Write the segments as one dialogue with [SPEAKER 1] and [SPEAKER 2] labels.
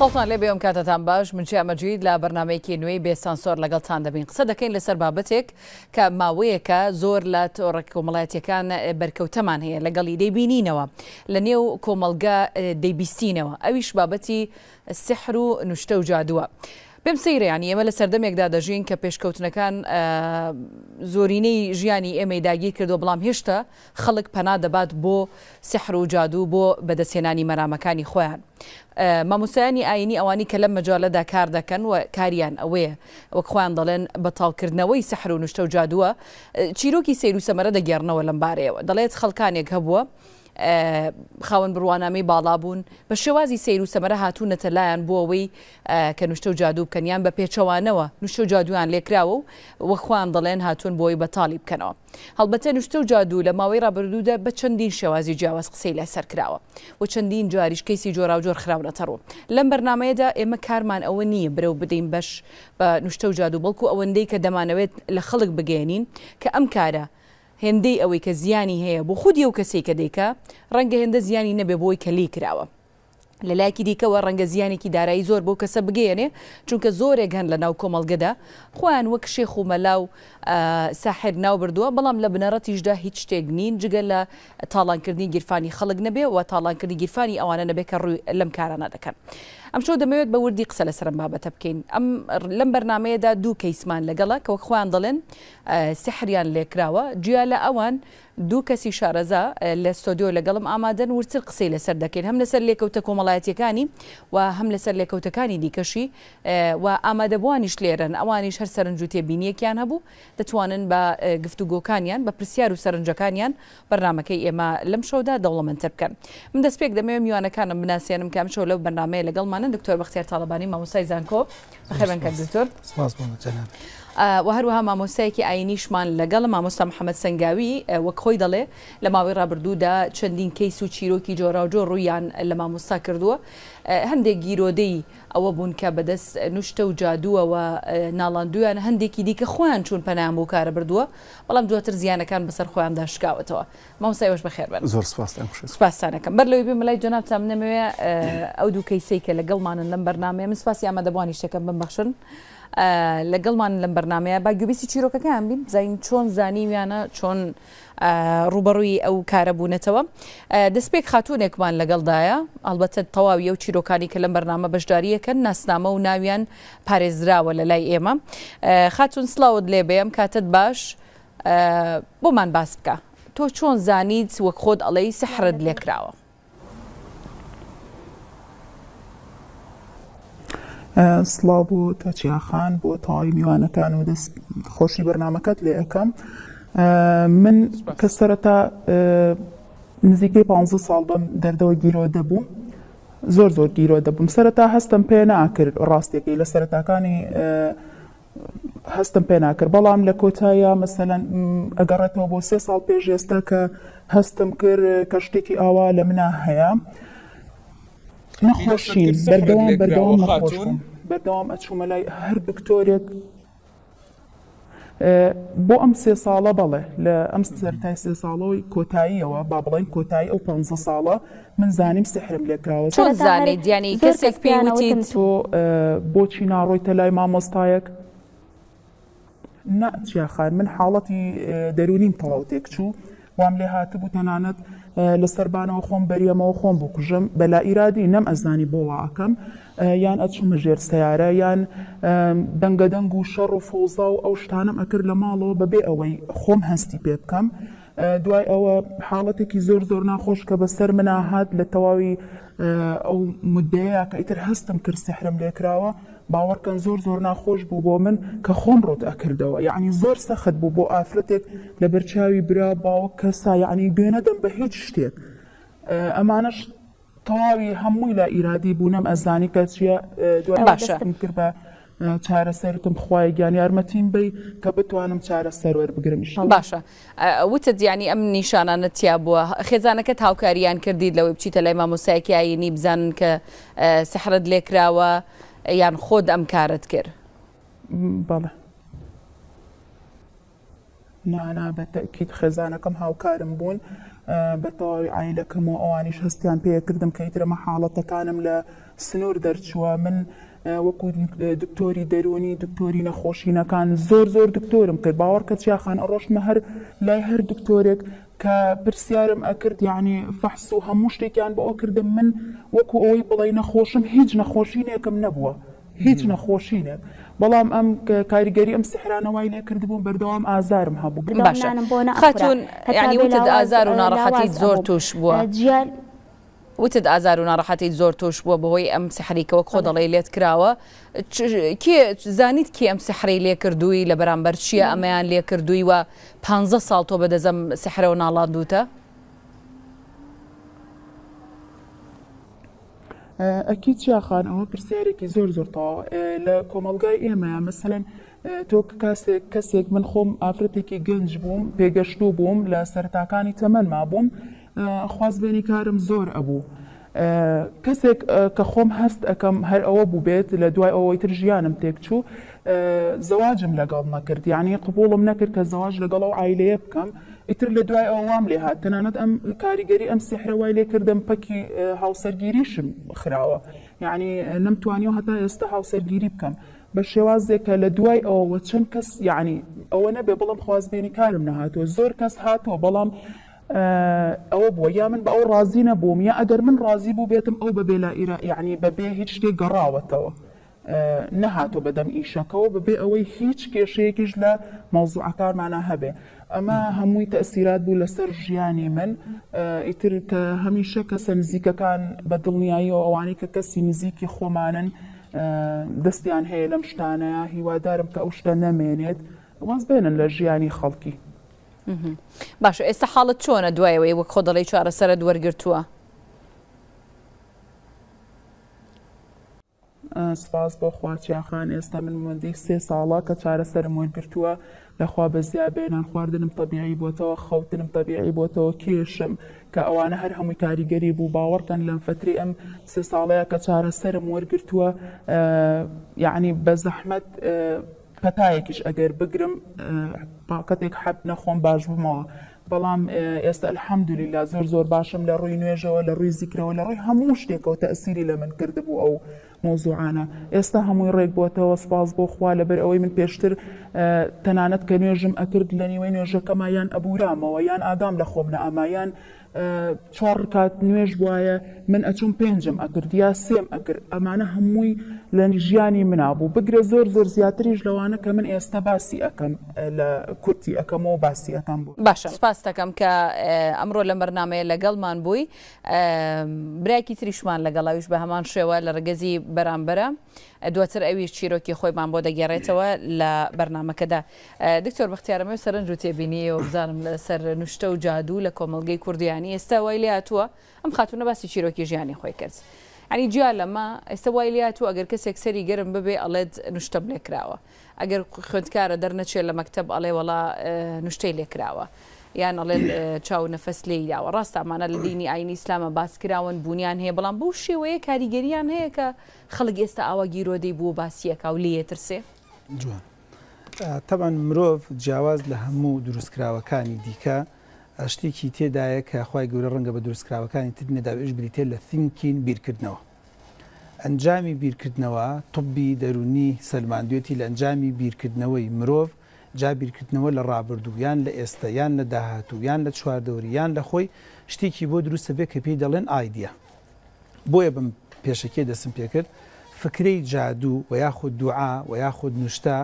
[SPEAKER 1] تاڵتان لێ بێم کاتتان باش منچی ئەمەجید لە بەرنمەیەکی نوێی بێسانسۆر لەگەڵتان دەبین قسە دەکەین لەسەر بابەتێک کە ماوەیەکە زۆر لە تۆڕک کۆمەڵاتیەکان بەرکەوتەمان هەیە لەگەڵی دەیبینینەوە لە نێو کۆمەلگا دەیبیستینەوە ئەویش بابەتی سحر و نوشتە و جادووە. پێم سەیرەیانی ئێمە لە سەردەمێکدا دەژین کە پێشکەوتنەکان زۆرینەی ژیانی ئێمەی داگیر کردو بەڵام هێشتا خەڵک پەنا دەبات بۆ سحر و جادو بۆ بەدەسێنانی مەرامەکانی خۆیان. مامۆسایانی ئاینی ئەوانی کە لەم مەجالەدا کار دەکەن و کاریان ئەوەیە وەک خۆیان دەڵێن بەتاڵکردنەوەی سەحر و نیشتە و جادووە چیرۆکی سیر و سەمەرە دەگەێڕنەوە لەمبارەیەوە دەڵێت خەڵکانێک هەبووە خاون بڕوانامەی باڵا بوون بە شێوازی سیر و سەمەرە هاتوونەتە لایەن بۆ ئەوەی کە نوشتە و جادو بکەنیان بە پێچەوانەوە نوشتە و جادویان لێکراوە و وەخوان دەڵێن هاتوون بۆی بەتاالی بکەنەوە هەڵبەتە نوشتە و جادو لە ماوەی ڕابردوودە بە چەندین شێوازی جیاواز قسەی لە سەرکراوە و چەندین جاریش کەیسی جۆرا و جۆر خراونەتەڕوو لەم بەرنمەیەدا ئێمە کارمان ئەوە نییە برە و بدەین بەش بە نوشتە و جادو بەڵکو ئەوەندەی کە دەمانەوێت لە خەڵک بگەێنین کە ئەم کارە هێندەی ئەوەی کە زیانی هەیە بۆ خودی و کەسێک کە دەیکە ڕەنگە هێندە زیانی نەبێ بۆی کەلی کراوە. لە لایکی دیکەەوە ڕەنگە زیانێکی دارایی زۆر بۆ کەسە بگەێنێ چونکە زۆرێک هەن لە ناو کۆمەڵگەدا خۆیان وەک شێخ و مەلاو ساحر ناو بردووە بەڵام لە بنەڕەتیشدا هیچ شتێک نین جگە لە تاڵانکردنی گیرفانی خەڵک نەبێ و تاڵانکردنی گیرفانی ئەوانە نەبێت کە ڕووی لەم کارانە دەکەن. ام شو دەمەوێت بوردي وردی قسە لەسرم بابەتە ام لم برنامج دا دو كيسمان لقلك واخوان خوان دەڵێن آه، سحریان لێکراوە اوان دوو کەسی شارەزا لە سۆدیۆ لەگەڵم ئامادەن ورچر قسەی لەسەر دەکەین هەم لەسەر لێکەوتە کۆمەڵایەتەکانی و هەم لەسەر لێکەوتەکانی دیکەشی و ئامادەبوانیش لێرن ئەوانیش هەر سەرنج و تێبینیەکیان هەبوو دەتوانن بە گفتوگۆکانیان بە پرسیار و سەرنجەکانیان بەرنمەکەی ئێمە لەم شەودا دەوڵەمەندتر بکەن من دەست پێک دەمەوێت میوانەکانم بناسیێنم کام شەو لەو بەنامەیە لەگەڵمانە دکتۆر بەختیار تاالبانی مامۆسای زانکۆ بەخێبەن کە دکتۆر و هەروەها مامۆسایەکی ئاینیشمان لەگەڵ مامۆستا محەممەد سنگاوی وەک خۆی دەڵێ لە ماوەی ڕابردوودا چەندین کەیس و چیرۆکی جۆرا و جۆ ڕوویان لە مامۆستا کردووە هەندێک گیرۆدەی ئەوە بوون کە بەدەست نوشتە و جادووەوە ناڵاندویان هەندێکی دیکە خۆیان چون پەنام و کارە بردووە بەڵام دواتر زیانەکان بەسەر خۆیاندا شکاوەتەوە مامسایەوەش بەخێربن زۆر سپاسانەکەم بەر لەوی بمەلای جنابتان نەمەوێ ئەو دوو کەیسەیکە لەگەڵمانن لەم بەرنامەیە من سپاسی ئامادەبوانی شتەکەم بمبخشن. لەگەڵمان لەم بەرنمەیە باگوبیسی چیرۆکەکان بین زین چۆن زانیمیانە چۆن ڕوبەڕووی ئەو کارە بوونێتەوە دەستپێک خاتونێکمان لەگەڵدایە ئەلبەتە تەواوی ئەو چیرۆکانی کە لەم بەرنامە بەشداریەکەن ناسنامە و ناویان پارێزراوە لە لای ئێمە خاتون سلااوت لێ بێم کاتت باش بۆمان باس بکە تۆ چۆن زانیت وەک خۆت ئەڵەی سەحرت لێکراوە
[SPEAKER 2] سلااو بۆ تەچیاخان بۆ تاوای میوانەکان و دەست خۆشی بەرنمەکەت لێ ئەەکەم. من کە سەرەتا نزیکەی پ ساڵ بەم دەردەوە گیرۆ دەبووم زۆر زۆر گیرۆ دەبووم سەرەتا هەستم پێ ناکرد ڕاستێکی لە سەرەتاکانی هەستم پێ ناکرد بەڵام لە کۆتایە مەسەەن ئەگەڕێتەوە بۆ سێ ساڵ پێش ئێستا کە هەستم کرد کە شتێکی ئاوا لە منە هەیە نەخۆشین بەردەوام بەردەوام نەخۆشم بەردەوام ئەچوومە لای هەر دکتۆرێک بۆ ئەم سێ ساڵە بەڵێ لە ئەم سەرای سێ ساڵەوەی کۆتاییەوە با بڵێن کۆتایی ئەو پ ساڵە من زانیم سحرم لێکراوە زانێ دیانی کەسێک پێوتی تۆ بۆچی ناڕۆیتە لای مامۆستایەک ناچیاخان من حاڵەتی دەرونیم تەڵاو تێک چوو. وام لێ هاتبوو تەنانەت لەسەربانەوە خۆم بەریەمەوە خۆم بکوژم بەلا ئیرادی نەم ئەزانی بۆڵاکەم یان ئەچمە ژێر سیارە یان دەنگەدەنگ و شەڕ و فۆزا و ئەو شتانم ئەکرد لە ماڵەوە بەبێ ئەوەی خۆم هەستی پێ بکەم. دوای ئەوە حاڵەتێکی زۆر زۆر ناخۆش کە بەسەر مناهات لە تەواوی ئەو مدەیە کە ئیتر هەستم کرد سحرم لێکراوە باوەڕکەن زۆر زۆر ناخۆش بوو بۆ من کە خۆم ڕۆت ئەکردەوە یعنی زۆر سەخت بوو بۆ ئافرەتێک لە بەرچاوی برا باوە کەسا یعنی گوێنەدەم بە هیچ شتێک ئەمانش تەواوی هەمووی لە ئیرادی بوونم ئەزانی کە چیە دوم کرد بە چارەسەرتم خخوای گیان یارمەتیم بی کە بتوانم چارە سەرەر بگرمیش باشە
[SPEAKER 1] وتە دیانی ئەم نیشانانە تیا بووە خێزانەکە تاوکاریان کردید لەوەی بچیتە لای مامۆسایکیایی نی بزانن کە سەحرت لێکراوە. یان خۆت ئەم کارت کرد بەڵێ
[SPEAKER 2] نانا بەتەکییت خێزانەکەم هاوکارم بوون بەتەواوی عیلەکەم و ئەوانیش هەستیان پێکردم کە ئیترمە حاڵەتەکانم لە سنوور دەرچووە من وەکو دکتۆری دەرونی دکتۆری نەخۆشینەکان زۆر زۆر دکتۆرم کرد باوەڕ کە چیاخان ڕۆژمە هەر لای هەر دکتۆرێک کە پرسیارم ئەکرد یعنی فەحس و هەموو شتێکیان بۆ ئەو کردم من وەکو ئەوی بڵی نەخۆشم هیچ نەخۆشینێکم نەبووە هیچ نەخۆشینێک. بەڵام ئەم کاریگەری ئەم سحرانەوەی لێکرد بووم بەردەوام ئازارم
[SPEAKER 1] هەبوو خاتون ینی وتت ئازار و ناڕەحەتی زۆر توش بووە. وتت ئازار و ناڕەحەتی زۆر تۆش بووە بەهۆی ئەم سحریکەوە خۆ دەڵی لێت کراوە زانیت کی ئەم سحری لێ کردووی لە بەرامبەر چییە ئەمەیان لێ کردووی وە پ ساڵ تۆ بەدەزم سحرەوە ناڵان دوتە
[SPEAKER 2] ئەکی چیاخان ئەوە پرسیارێکی زۆر زۆرتەوە لە کۆمەلگای ئێمە مەسەن تۆ کاسێک کەسێک من خۆم ئافرەتێکی گەنج بووم پێگەشتو بووم لە سەرتاکانی تەمەما بووم. خوازبێنی کارم زۆر ئەبوو. کەسێک کە خۆم هەست ئەەکەم هەر ئەوە بوو بێت لە دوای ئەوەی تر ژیانم تێکچوو زەواجم لەگەڵ نەکرد یعنی قوبوڵم نەکرد کە زەواج لەگەڵ ئەو عیلەیە بکەم ئیتر لە دوای ئەوام لێ هاات تەنانەت ئەم کاریگەری ئەم سحرەوای لێ کردم پەکی هاوسەرگیریشم خراوە یعنی نەمتوانی و هەتا ئێستا هاوسەرگیری بکەم. بە شێوازێکە لە دوای ئەوەوە چەند کەس یعنی ئەوە نەبێ بڵم خوازبێنی کارم نەهاتوە زۆر کەس هاتووە بەڵام ئەوە بۆ یا من بە ئەو ڕازی نەبووم یا ئەگەر من ڕازی بوو بێتم ئەو بەبێ لە ئیرا یعنی بەبێ هیچ شتێک گەڕاوەتەوە نەهاتۆ بەدەم ئیشەکەەوە ببێ ئەوەی هیچ کێشەیەکیش لە مەوزوعکارمانە هەبێ ئەمە هەمووی تەسیرات بوو لەسەر ژیانی من ئیتر کە هەمیشە کەسە نزیکەکان بە دڵنیایی و ئەوانەی کە کەسی نزیکی خۆمانن دەستیان هەیە لەم شتانە هیوادارم کە ئەو شتە نەمێنێت واز بێنن لە ژیانی خەڵکی.
[SPEAKER 1] باش ئێستا حاڵت چۆنە دوایەوەی وەک خۆ دەڵی چوارە سرە دوەرگرتووە
[SPEAKER 2] سپاس بۆ خوارچیاخان ئێستا من مندی سێ ساڵا کە چارە سەرمۆن گرتووە لەخوا بەزییا بێنان خواردنم تەبیعی بۆتەوە خەوتنم تەبیعی بۆتەوە کێشم کە ئەوانە هەر هەمووی کاریگەری بوو باوەڕکەن لەم فتری ئەم سێ ساڵەیە کە چارە سەرم وەرگرتووە یعنی بە زەحمت پەتایەکیش ئەگەر بگرم پاکەتێک حەب نەخۆم باش بمەوە بەڵام ئێستا ئەلحەمدولی لا زۆر زۆر باشم لە ڕووی نوێژەوە لە ڕووی زیکرەوە لە ڕووی هەموو شتێکەوە تەسیری لە من کردبوو ئەو مۆزوعانە ئێستا هەمووی ڕێک بۆتەوە سپاس بۆ خوا لەبەر ئەوەی من پێشتر تەنانەت کە نوێژم ئەکرد لە نیوەی نوێژەکەمایان ئەبورامەوە یان ئادام لە خۆم نە ئامایان چوار کات نوێژ وایە من ئەچوم پێنجم ئەگرد یا سێم ئەگر ئەمانە هەمووی لە ژیانی منابوو بگرە زۆر زۆر زیاتریش لەوانە کە من ئێستا باسی ئەەکەم لە کورتی ئەەکەمەوە باسیەکەم بوو باشە
[SPEAKER 1] سپاس دەکەم کە ئەمڕۆ لە بەرنمەیە لەگەڵمان بووی برایکی تریشمان لەگەڵاویش بە هەمان شێوە لە ڕگەزی بەرامبەرە. دواتر ئەوی چیرۆکی خۆیمان بۆ دەگەڕێتەوە لە بەرنمەکەدا دکتۆر بەختیارەمە سەرنج و تێبینی و بزانم سەر نوشتە و جادو لە کۆمەلگەی کوردیانی ئێستا وای لاتووە ئەم خاتونە باسی چیرۆکی ژیانی خۆی کرد. ئەنی جیا لەمە ئێستا وای لات و ئەگەر کەسێک سەری گەرم ببێ ئەڵێت نوشتەم لێکراوە. ئەگەر خوندکارە دەرنەچێت لە مەکتب ئەڵێ وڵا نوشتەی لێکراوە. یان ئەڵێن چاو نەفەس لێیداوە ڕاست ئامانە لە دینی ئاینی ئسلامە باسکراون بوونیان هەیە بەڵام بەو شێوەیە کاریگەریان هەیە کە خەڵک ئێستا ئاوا گیرۆدەی بوو باسیەکە و لێترسێ
[SPEAKER 3] جوان تەبان مرۆڤ جیاواز لە هەموو دروستکراوەکانی دیکە شتێکی تێدایە کە خی گەورە ڕەنگە بە دروستکراوەکانی تنەداوێش بریتێ لە تینکین بیرکردنەوە ئەنجامی بیرکردنەوە توبی دەرونی سەلماندوێتی لە ئەنجامی بیرکردنەوەی مرۆڤ جابیرکردنەوە لە ڕابردوویان لە ئێستایان لە داهاتوویان لە چواردەوریان لە خۆی شتێکی بۆ دروستە بێ کە پێی دەڵێن ئایدە بۆیە بم پێشەکێ دەسم پێکرد فکرەی جادوو و یاخود دوعا و یاخود نوشتا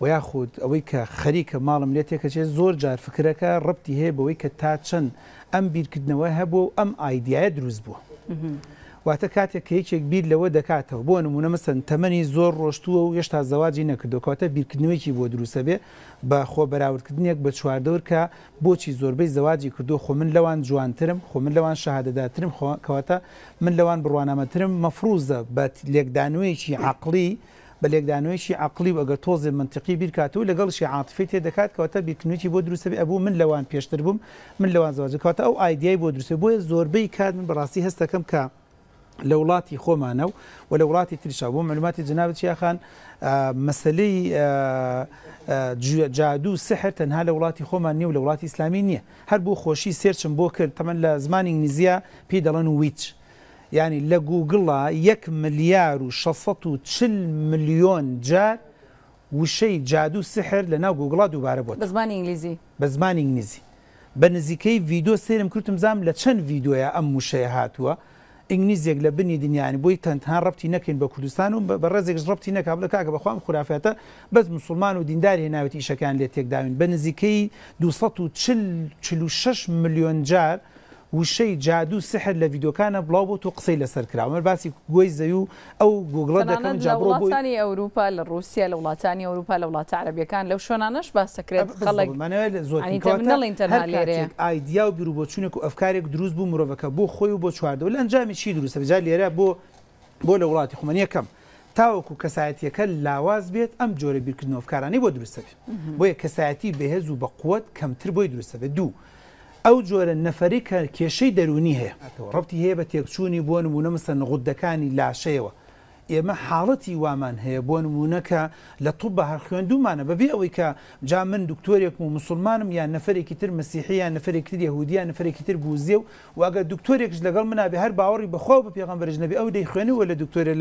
[SPEAKER 3] و یاخود ئەوەی کە خەریکە ماڵم لێت تێکەچێت زۆر جار فکرەکە ڕبتی هەیە بەوەی کە تا چەند ئەم بیرکردنەوە هەبوو ئەم ئایدایە دروست بووە. واتە کاتێک کە یەکێک بیر لەوە دەکاتەوە بۆ نمونە مەسن تەمەنی زۆر ڕۆشتووە و هێشتا زەواجی نەکردوکاتە بیرکردنەوەیکی بۆ دروسە بێ بە خۆ بەراوردکردنیەک بە چواردەور کە بۆچی زۆربەی زەواجی کردو خۆ من لەوان جوانترم خۆ من لەوان شەهادەداترم کەواتە من لەوان بڕوانامەترم مەفروزە بە لێکدانوەیەکی عقلی بە لێکدانوێکی عقلی وەگە تۆزی منطقی بیرکات و لەگەڵشی عاتفی تێ دەکات کەواتە بیرکنوتی بۆ دروسەبی ئەبوو من لەوان پێشتر بووم من لەوان زواجکاتە ئەو ئایدای بۆ دروسێ بۆیە زۆربەی کات من بەڕاستی هەستەکەم کە لە وڵاتی خۆمانە و و لە وڵاتی تریشا بۆ معلوماتی جنابەت یاخان مەسلەی جادو سحر تەنها لە وڵاتی خۆمان نیە و لە وڵاتی ئسلامی نییە هەر بۆ خۆشی سێرچم بۆ کرد تەمەەن لە زمانی نیزیە پێی دەڵەن ویچ ینی لە گوگڵا یەک ملیار و 640 میلیۆن جار وشەی جادو سحر لە ناو گوگڵا دووبارە بۆ
[SPEAKER 1] بە زمانی ئنگلیزی
[SPEAKER 3] بە زمانی ئنگلیزی بە نزیکەی ڤیددیو سێرم کردتم زام لە چەند ڤیددیوە ئەم موشەیە هاتووە ئینگلیزیێک لە بنی دنیانی بۆی تەنها ڕپتی نەکەین بە کوردستان و بە ڕێزێک ڕپتی نەکا لە کاکە بەخوام خورافێتە بەس مسلمان و دینداری هێناوێتی شەکان لێ تێکداوین بە نزیکەی 246 میلیۆن جار وشەی جادو سحر لە ڤیددیوکانە بڵاو بۆ تۆ قسەی لەسەر کراوەمە باسی گوۆی زەوی و ئەو گوگڵە دەکەن جاڵاتانی
[SPEAKER 1] ئەوروپا لە رووسیا لە وڵاتانی ئەوروپا لە وڵاتە عربیەکان لەو شۆنانەش باسەکرێت خەڵێک
[SPEAKER 3] ئایدیا و بیرروبۆچونێک و ئەفکارێک دروست بوو مرۆڤەکە بۆ خۆی و بۆ چواردەوە لە ئەنجامی چی دروست بجار لێرە بۆ بۆ لە وڵاتی خومنیەکەم. تاوەکو کەسایەتەکە لاواز بێت ئەم جۆرە بیرکردنەوەفکارانی بۆ دروستە بێت بۆیە کەسایەتی بەهێز و بە قوت کەمتر بۆی دروستە بێت دوو ئەو جۆرە نەفەری کێشەی دەرونی هەیە ڕەتی هەیە بە تێکچوونی بۆن بوونە مەسە نغودەکانی لاشەیەوە ئێمە حاڵەتی وامان هەیە بۆ نمونونەکە لە توپ بە هەر خوێندومانە بەبێ ئەوەی کە جا من دکتۆرێک و مسلمانم یان نەفرێکی تر مسیحیان نەفرێک تر یهودیان نەفرێکی تر گوزیە و واگە دکتۆرێکش لەگەڵ منابێ هەر باوەڕی بەخۆ بە پێغمبرژ نەبێ ئەو دەی خوێنەوە لە دکتۆرە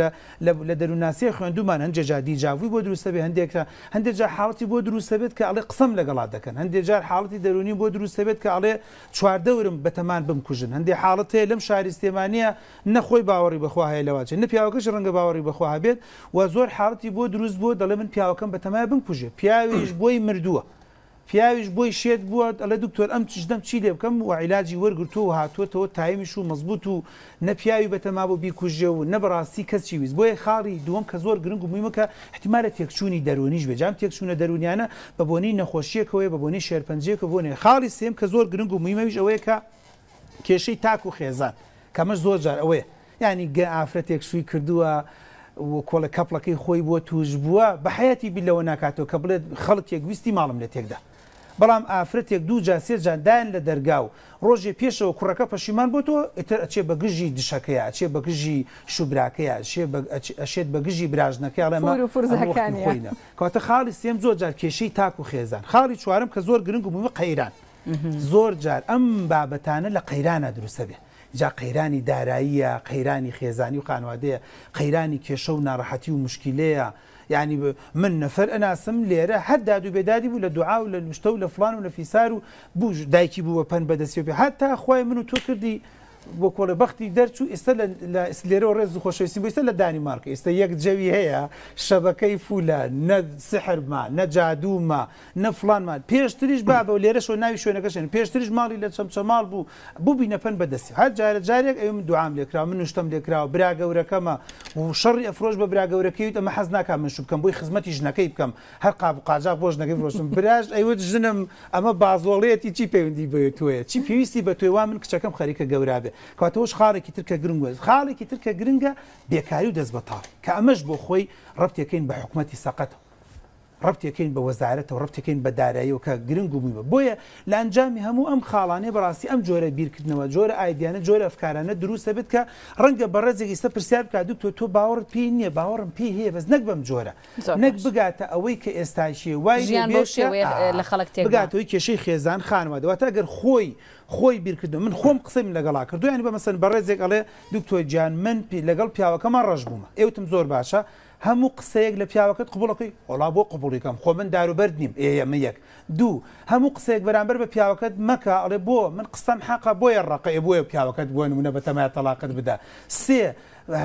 [SPEAKER 3] لە دەروناسیە خوێندومان هەندێک جا دیجاوی بۆ دروستە بێ هەندێکە هەندێک جا حڵی بۆ دروستە بێت کە ئەڵێ قسم لەگەڵا دەکەن هەندێک جار حڵی دەرونی بۆ دروستە بێت کە ئەڵێ چواردەورم بەتەمان بمکوژن هەندێک حڵەت هەیە لەم شارستێمانە نەخۆی باوەڕی بەخوا هەیە لەواچێت نە پیاوەکەش ڕەنگە باوە باوەڕی بەخوا بێت و زۆر حڵتی بۆ دروست بووە دەڵێ من پیاوەکەم بە تەمای بمکوژێ پیاویش بۆی مردووە پیاویش بۆی شێت بووە ئەلە دکتۆر ئەم چشدەم چی لێ بکەم و عیلاجی وەرگرتووە و هاتووەتەوە تایمیش و مەزبوط و نەپیاوی بەتەما بۆ بیکوژێ و نەبڕاستی کەسی ویست بۆیە خاڕی دووەم کە زۆر گرنگ و مویمەکە احتیمالە تێکچوونی دەرونیش بێجام تێکچوونە دەرونیانە بە بۆنی نەخۆشیەکەوەی بە بۆنی شێرپەنجێکە بۆنێ خاڵی سێم کە زۆر گرنگ و مویمەویش ئەوەیەکە کێشەی تاک و خێزان کەمەش زۆر جار ئەوەیە ینی گە ئافرەتێک سووی کردووە کۆڵە کەپڵەکەی خۆی بۆ توش بووە بە حەتی بلەوە ناکاتەوە کە بڵێت خەڵک یەکویستی ماڵم لە تێکدا. بەڵام ئافرەتێک دوو جاسێ جاندایان لە دەرگاو ڕۆژێ پێشەوە کوڕەکە پەشیمان بۆ تۆ ئتر ئەچێ بەگژی دشەکەیە ئەچێ بەگژی شوبراکەیە ئەشێت بەگژی براژنەکەڵێمەخۆینە کاتە خاڵی سێم زۆر جار کێشەی تاک و خێزان خاڵی چوارم کە زۆر گرنگ و بوومە قەیران زۆر جار ئەم بابەتانە لە قەیرانە دروستە بێت جا قەیرانی داراییە قەیرانی خێزانی و خانوادەیە قەیرانی کێشە و ناڕەحەتی و مشکلەیە ینی من نەفر ئەناسم لێرە هەر داد و بێدادی بوو لە دوعا و لە نوشتە و لە فلان و لە فیسار و بوش دایکی بووە پەن بەدەستی پێ هەتا خی من و تۆ کردی بۆ کۆڵە بەختی دەرچوو ئێستا لێرەوە ڕێز خۆشەویستی بۆ ئێستا لە دانیمارکە ئێستا یەک جەوی هەیە شەبەکەی فولە نە سحرما نەجادومە نەفلانمان پێشتریش بابە و لێرەشەوە ناوی شوێنەکەشێن پێشتریش ماڵی لە چەمچەماڵ بوو بوو بینەپەن بەدەستی هەر جارە جارێک ئەوم دوعام لێکرا من شتم لێکراوە براگەورەکەمە و شەڕی ئەفرۆش بە براگەورەکەی ئەمە حەز ناکە من شو بکەم بۆی خزمەتی ژنەکەی بکەم هەر قاب قاجا بۆ ژنەکەی فرۆشم براژ ئەیوت ژنم ئەمە بازۆڵێتی چی پەیوەندی بە توێ چی پێویستی بە توێوا من کچەکەم خەریکە گەورابێ کەواتەوەش خارێکی ترکە گرنگوە خاڵێکی ترکە گرنگە بێکاری و دەست بەتاڵ کە ئەمەش بۆ خۆی ڕەتێکین بە حکوومەتتی سەقەت ڕبتێکین بە وەزارەتەوە ڕبتەکەین بە داراییەوە کە گرنگ و بوومە بۆیە لانجامی هەموو ئەم خاڵانێ بەڕاستی ئەم جۆرە بیرکردنەوە جۆرە ئایدیانە جۆرە ئەفکارانە دروستە بێت کە ڕەنگە بە ڕێزێکی سە پرسیار بکات دوکتۆ تۆ باوەڕت پێی نییە باوەڕم پێی هەیە بەس نەک بەم جۆرە نەک بگاتە ئەوەی کە ئێستاشیە وای لە
[SPEAKER 1] خەڵک بگاتەوەی
[SPEAKER 3] کێشەی خێزان خانوادەوەتە ئەگەر خۆی خۆی بیرکردن من خۆم قسەیم لەگەڵا کردو یانی بە مەسن بە ڕێزێک ئەڵێ دوکتۆ گیان من لەگەڵ پیاوەکەمان ڕەش بوومە ئێوتم زۆر باشە هەموو قسەیەک لە پیاوەکەت قوبڵەکەی وڵا بۆ قوبڵیکەم خۆ من داروبەر نیم ئێمە یەک دوو هەموو قسەیەک بەرامبەر بە پیاوەکەت مەکە ئەڵێ بۆ من قسەم حەقا بۆیە ڕقەی بۆیە پیاوەکەت بۆن منە بە تەمای تەلاقت بدا سێ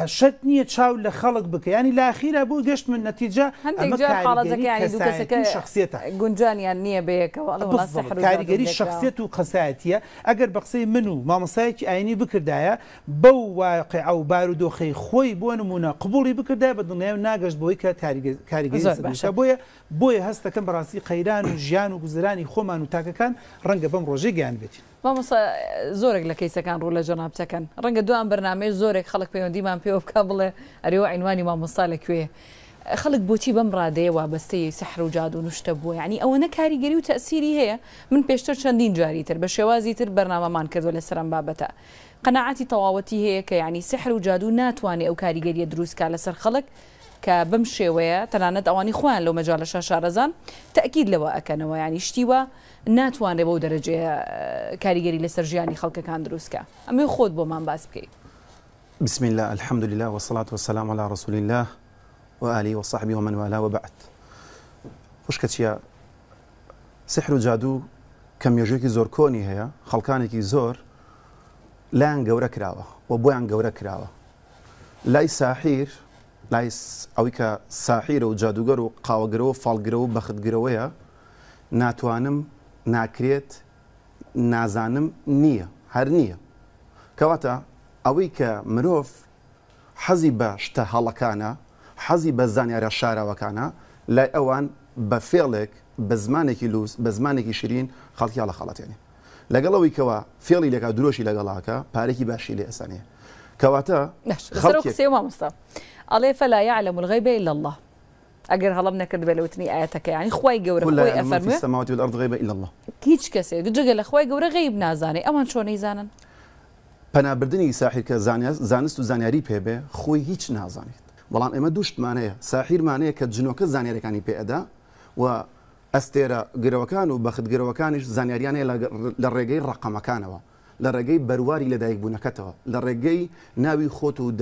[SPEAKER 3] شت نییە چاو لە خەڵک بکەیانی لاخیرە بوو گەشت من نەتیجە شخصێتە
[SPEAKER 1] گونجانیان نییە بەیەکەوە کاریگەری شخصێت
[SPEAKER 3] و قەسایەتە ئەگەر بەقسەی من و مامەسایەکی ئاینی بکردایە بەو واقع ئەو بارودۆخی خۆی بۆ نمونە قبولی بکردای بە دڵنیای ناگەشت بۆی کە کاریگەریشە بۆیە بۆیە هەستەکەم بەڕاستی قەیران و ژیان و گوزرانی خۆمان و تاکەکان ڕەنگە بەم ڕۆژێ گیان بێتین.
[SPEAKER 1] مامۆسا زۆرێک لە کەیسەکان ڕوو لە جۆنابچەکەن ڕەنگە دوان بەرنمەیە زۆرێک خەڵک پەیوەندیمان پێوە بکە بڵێ ئەریەوە عینوانی مامۆستا لەکوێ خەڵک بۆچی بەم ڕادەیە وابستەی سەحر و جاد و نوشتە بووە ینی ئەوەنە کاریگەری و تەسیری هەیە من پێشتر چەندین جاری تر بە شێوازی تر بەرنمەمان کردو لە سەرم بابەتە قەنەعاتی تەواوەتی هەیە کە ینی سحر و جادو ناتوانێت ئەو کاریگەریە دروستکە لەسەر خەڵک کە بم شێوەیە تەنانەت ئەوانی خوان لەو مەجاالە شارەزان تاکیید لەوە ئەکەنەوە ینی شتیوە ناتوانێت بەو دەرەجێ کاریگەری لەسەر ژیانی خەڵکەکان دروستکە ئەمێ خۆت بۆمان باس بکەیت
[SPEAKER 4] بسم الله الحمد لله والصلاة والسلام على رسول الله وآله وصحبه ومن والاه وبعد خوشکە چیە سحر و جادو کە مێژێکی زۆر کۆنی هەیە خەڵکانێکی زۆر لایان گەورە کراوە و بۆیان گەورە کراوە لای ساحیر لای ئەوەی کە ساحیرە و جادوگەر و قاوەگرەوە فالگرەوە و بەختگرەوەیە ناتوانم ناکرێت نازانم نییە هەر نییە کەواتە ئەوەی کە مرۆڤ حەزی بە شتە هەڵەکانە حەزی بە زانیارە شارەوەکانە لای ئەوان بە فێڵێک بە زمانێکی لوس بە زمانێکی شیرین خەڵکییا لە خەڵەتێنێ لەگەڵ ئەوەیەوە فێڵی لەکە درۆشی لەگەڵاکە پارێکی باشی لێ ئەسانێ کەواتە خەڵکی سێ
[SPEAKER 1] مامۆستا. الله فلا يعلم الغيب إلا الله اگر حالا نکرد بله و اياتك يعني خوي جوري خوي جوره خوای افرمه كل
[SPEAKER 4] السماوات والارض غیب الا الله
[SPEAKER 1] هیچ کسی جگل خوای جوره غیب نازانه اما يزانن نیزانن
[SPEAKER 4] بردني ساحر كزاني زانست و زانیاری پی به خوی هیچ نازانید بەڵام ئێمە دوشتمان هەیە ساحیرمان هەیە کە جنۆکە زانیارەکانی پێئدا و ئەستێرە گرەوەکان و بەختگرەوەکانیش زانیاریان لە ڕێگەی ڕقەمەکانەوە لە ڕێگەی بەرواری لە دایکبوونەکەتەوە لە ڕێگەی ناوی خۆت و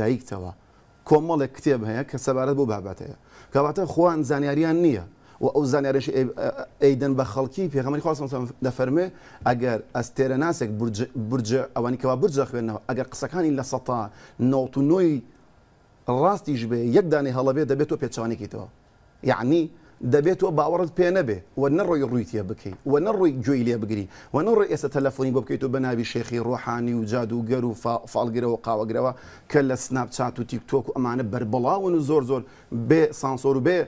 [SPEAKER 4] کۆمەڵێک کتێب هەیە کە سەبارەت بۆ بابەت هەیە کەواتە خوان زانیاریان نییە و ئەو زانارش ئەیدەن بە خەڵکی پێغەمەری خواستم دەفەرمێ ئەگەر ئەستێرە ناسێک برجە ئەوانی کەوا برجە خوێنەوە ئەگەر قسەکانی لە سەتا نۆتونۆی ڕاستیش بێ یەکدانی هەڵەبێ دەبێت تۆ پێچوانێکیتەوە یعنی دەبێت تۆ باوەڕت پێ نەبێ و نەڕۆی ڕوویتە بکەیت و نەڕۆی گوێی لێ بگری و نەڕۆی ئێستا تەلەفۆنی بۆ بکەیت و بە ناوی شێخی ڕۆحانی و جادوگەر و فالگرەوە قاوەگرەوە کە لە سناب چات و تیکتۆک و ئەمانە بربڵاون و زۆر زۆر بێ سانسۆر و بێ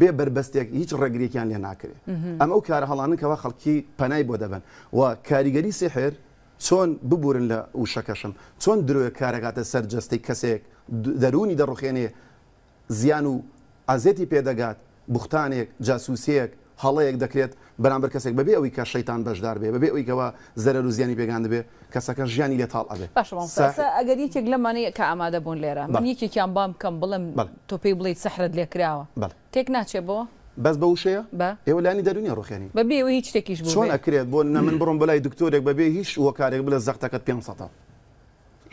[SPEAKER 4] بێ بربەستێک هیچ ڕێگریەکیان لێ ناکرێت ئەمە ئەو کارە هەڵانکەوە خەڵکی پەنای بۆ دەبن و کاریگەری سێحێر چۆن ببورن لە وشەکەشم چۆن درۆیە کارەکاتە سەر جستەی کەسێک دەرونی دەڕوخێنێ زیان و ئازێتی پێدەگات بختانێک جاسووسەیەک هەڵەیەک دەکرێت بەرامبەر کەسێک بەبێ ئەوی کە شەیتان بەشدار بێ بەبێ ئەویکەوە زەرەر و زیانی پێگان بێ کەسەکە ژیانی لە تاڵ ئەبێ
[SPEAKER 1] ئەگەر یەکێک لەمانەیە کە ئامادە بوون لێرە من یەکێکیان بام بکەم بڵم تۆ پێی بڵیت سەحرت لێکراوە تێک ناچێ بۆ
[SPEAKER 4] بەس بە وشەیە ئێوە لانی دەرونیە ڕخێنی
[SPEAKER 1] بەبێ هیچ شتێکیش چۆن
[SPEAKER 4] ئەکرێت بۆ نە من بڕۆم بەلای دکتۆرێک بەبێ هیچ وەکارێک بلە زەختەکەت پێ سە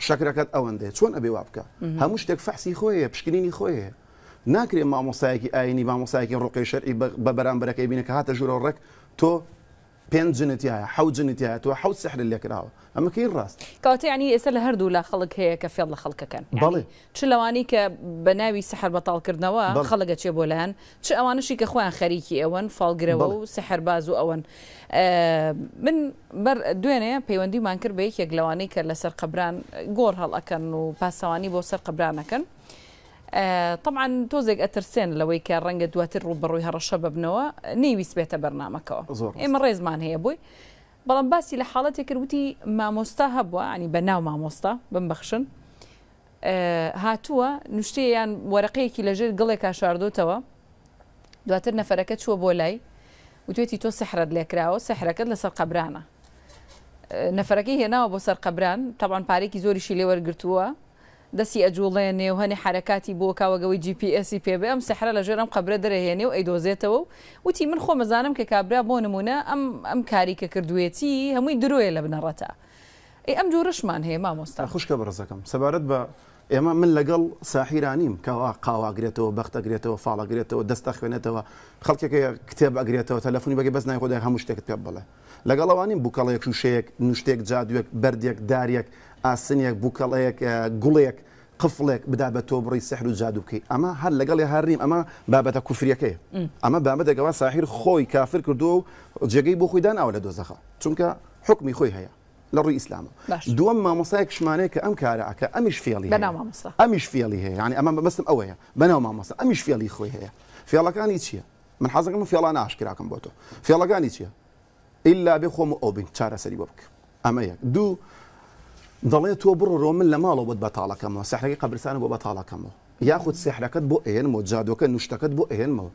[SPEAKER 4] شکرەکەت ئەوەندێ چۆن ئەبێ وا بکە هەموو شتێک فەحسی خۆیە پشکنینی خۆیە ناکرێت مامۆسایەکی ئاینی مامۆسایەکی ڕۆقی شەرعی بە بەرامبەرەکەی بینە کە هاتە ژورۆ ڕێک تۆ پێنج جنتیایە حو جنتیایە تۆ حەوت سحر لێکراوە ئەمە کی ڕاست
[SPEAKER 1] کاتی ینی ئێستا لە هەردوو لە خەڵک هەیە کە فێڵ لە خەڵکەکەن بڵێ چ لەوانی کە بە ناوی سحر بەتاڵکردنەوە خەڵگە چێ بۆ لەهەن چ ئەوانشی کە خۆیان خەریکی ئەوەن فالگرەوە و سحرباز و ئەوەن من دوێنێ پەیوەندیمان کرد بە یەکێک لەوانەی کە لەسەر قبران گۆڕ هەڵەکەن و پاسەوانی بۆ سەر قبرانەکەن طبعا تۆزێک ئەترسێن لەوەی کە ڕەنگە دواتر ڕوبڕووی هەڕەشە ببنەوە نەیویست بێتە بەرنمەکەەوە ئێمە ڕێزمان هەیە بووی بەڵام باسی لە حاڵەتێک کردوتی مامۆستا هەبووە ئەنی بە ناو مامۆستا بمبەخشن هاتووە نوشتەیان وەرەقەیەکی لەژێر گڵێکا شاردوتەوە دواتر نەفەرەکە چووە بۆ لای وتێتی تۆ سحرت لێکراوە سحرەکەت لەسەر قبرانە نەفرەکەی هێناوە بۆ سەر قبران تاوان پارێکی زۆریشی لێوەرگرتووە دەسی ئەجوڵێنێ و هەنی حرکاتی بۆ کاوەگەوەی جیPSسی پێبێ ئەم سەحرا لە ژێرم قبرە دەرەهێنێ و ئەیدۆزێتەوە و وتی من خۆ مەزانم کە کابرا بۆ نمونە ئەم ئەم کاری کە کردوێتی هەمووی درۆیە لە بنەڕەتە ئەی ئەم جۆرەشمان هەیە مامۆستا
[SPEAKER 4] خوشکە بەڕزەکەم سەبارەت بە ئێمە من لەگەڵ ساحیرانیم کەوا قاواگرێتەوە بەختەگرێتەوە فاڵەگرێتەوە دەستە خوێنێتەوە خەڵکێک کتێب ئەگرێتەوە تەلەفۆنی بەگە بەزنای خۆدای هەموو شتێکت پێ بڵێ لەگەڵەوانیم بووکەڵەیەک وشەیەک نوشتێک جادوێک بردێک دارێک ئاسنیەک بووکەڵەیەک گوڵێک قفڵێک بدا بە تۆ بڕی سەحر و جادو بکەیت ئەمە هەر لەگەڵی هەرنیم ئەمە بابەتە کوفریەکەی ئەمە بابەتێکەوە ساحیر خۆی کافر کردو و جێگەی بۆ خۆیدان ئەو لە دۆزەخە چونکە حکمی خۆی هەیە لە ڕووی ئیسلام دووەم مامۆسایەک شمانەیە کە ئەم کارەکە ئەمیش فێڵی ئەمیش فێڵی هەیە ینی ئەمە بەبستم ئەوەیە بەناو مامۆسا ئەمیش فێڵی خۆی هەیە فێڵەکانی چییە من حەزەکەم فێڵان ئاشکراکەم بۆ تۆ فێڵەکانی چییە؟ ئللا بێ خۆم ئەو بین چارەسەری بۆ بکە ئەمە یەک دوو دەڵێت تۆ بڕۆ ڕۆمن لە ماڵەوە بەت بەتاڵەکەمەوە سەحرەکە قبرستان بۆ بەتاڵەکەمەوە یاخود سحرەکەت بۆ ئێنمەوە جادوەکە نوشتەکەت بۆ ئێنمەوە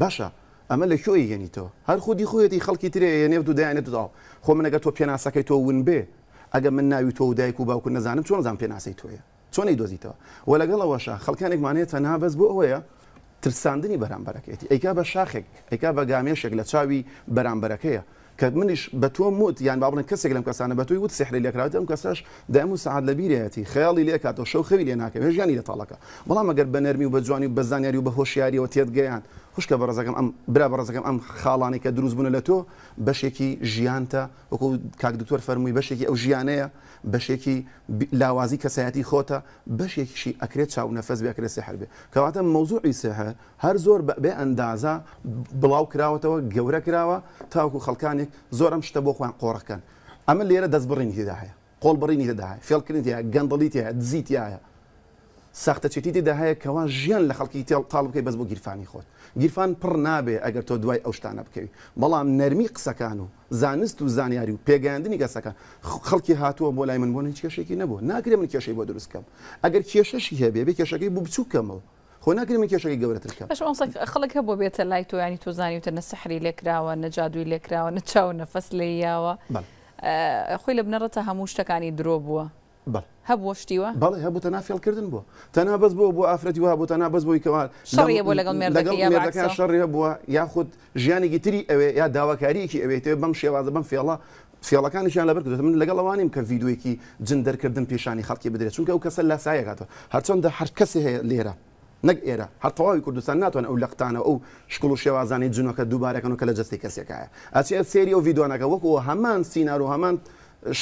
[SPEAKER 4] باشە ئەمە لە کۆی هێنیتەوە هەر خودی خۆیەتی خەڵکی ترێ نێو دودایانێت دا خۆ منەگە تۆ پێناسەکەی تۆ ون بێ ئەگە من ناوی تۆ و دایک و باوکو نەزانم چۆن زان پێناسی تۆیە چۆنی دۆزیتەوە و لەگەڵەوەشە خەکانێکمانێت تەنها بەس بۆ ئەوەیە ترساندنی بەرامبەرەکەێتی ئەیکا بە شاخێک ئەیکا بە گامێشێک لە چاوی بەرامبەرەکەیە کە منیش بە تۆ موت یان با بڵن کەسێک لەم کەسانە بە توی وت سحری لەکراوت ئەم کەسش دام و سعات لە بیرەتی خەیاڵی لێکاتەوە شەو خەوی لێ ناکە هێژیانی لە تاڵەکە بەڵام ئەگەر بە نەرمی و بە جوانی و بە زانیاری و بە هۆشیاریەوە تێتگەیان خوشکە بەڕزەکەم ئەم برا بەڕزەکەم ئەم خاڵانی کە دروست بوون لە تۆ بەشێکی ژیانتە وەکو کاک دکتۆر فەرمووی بەشێکی ئەو ژیانەیە بەشێکی لاوازی کەسایەتی خۆتە بەشێکیشی ئەکرێت چاو نەفەس بێکرێت سحر بێ کەواتە مەوزوعی سەهە هەر زۆر بێ ئەندازە بڵاو کراوەتەوە گەورە کراوە تاوکو خەڵکانێک زۆرم شتە بۆ خۆیان قۆڕەکەن ئەمە لێرە دەست بڕین هیداهەیە قۆڵ بڕینی هەداهەیە فێڵکردنیە گەندڵیتە دزییتە ساختەچێتی داهەیە کەوان ژیان لە خەڵکی تێڵ تاڵ بکەی بەس بۆ گیرفانی خۆت گیرفان پڕ نابێ ئەگەر تۆ دوای ئەو شتانە بکەوی بەڵام نەرمی قسەکان و زانست و زانیاری و پێگەاندنی کەسەکە خەڵکی هاتووە بۆ لای من بۆن هیچ کێشێکی نەبوو ناکرێ من کێشەی بۆ دروستکەم ئەگەر کێشەشی هەبێ بێ کێشەکەی بوو بچووکەمەوە خۆ ناکرێ من کێشەکەی گەورەترکەم
[SPEAKER 1] خەڵک هەبوو بێتە لای تۆیانی تۆزانی وتە نەسەحری لێکراوە نەجادووی لێکراوە نەچاو نەفەس لێیاوە خۆی لە بنەڕەتە هەموو شتەکانی درۆ بووە. هەبوو شتیوە بەڵێ
[SPEAKER 4] هەبوو تەنا فێڵکردن بوو تەنا بەس بۆ بۆ ئافرەتی وها بوو تەنا بەس بۆیکەوە بۆ لەگەڵ مێردەکان شەڕێ بووە یاخود ژیانێکی تری ئەوێ یا داواکاریەکی ئەوێتێ بەم شێوازە بەم فێڵە فێڵەکانیشیان لەبەر من لەگەڵ ئەوانیم کە ڤیددیوەکی جندەرکردن پیشانی خەڵکی بدرێت چونکە ئەو کەسە لە سایەکاتەوە هەرچۆندە هەر کەسی هەیە لێرە نەک ئێرە هەرتەواوی کوردستان ناتوانن ئەو لەقتانە ئەو شکڵ و شێوازانی جنەکە دووبارەکەن و کە لە جستی کەسێکایە ئەچێت سێری ئەو یددیوانەکە وەکو هەمان سینار و هەمان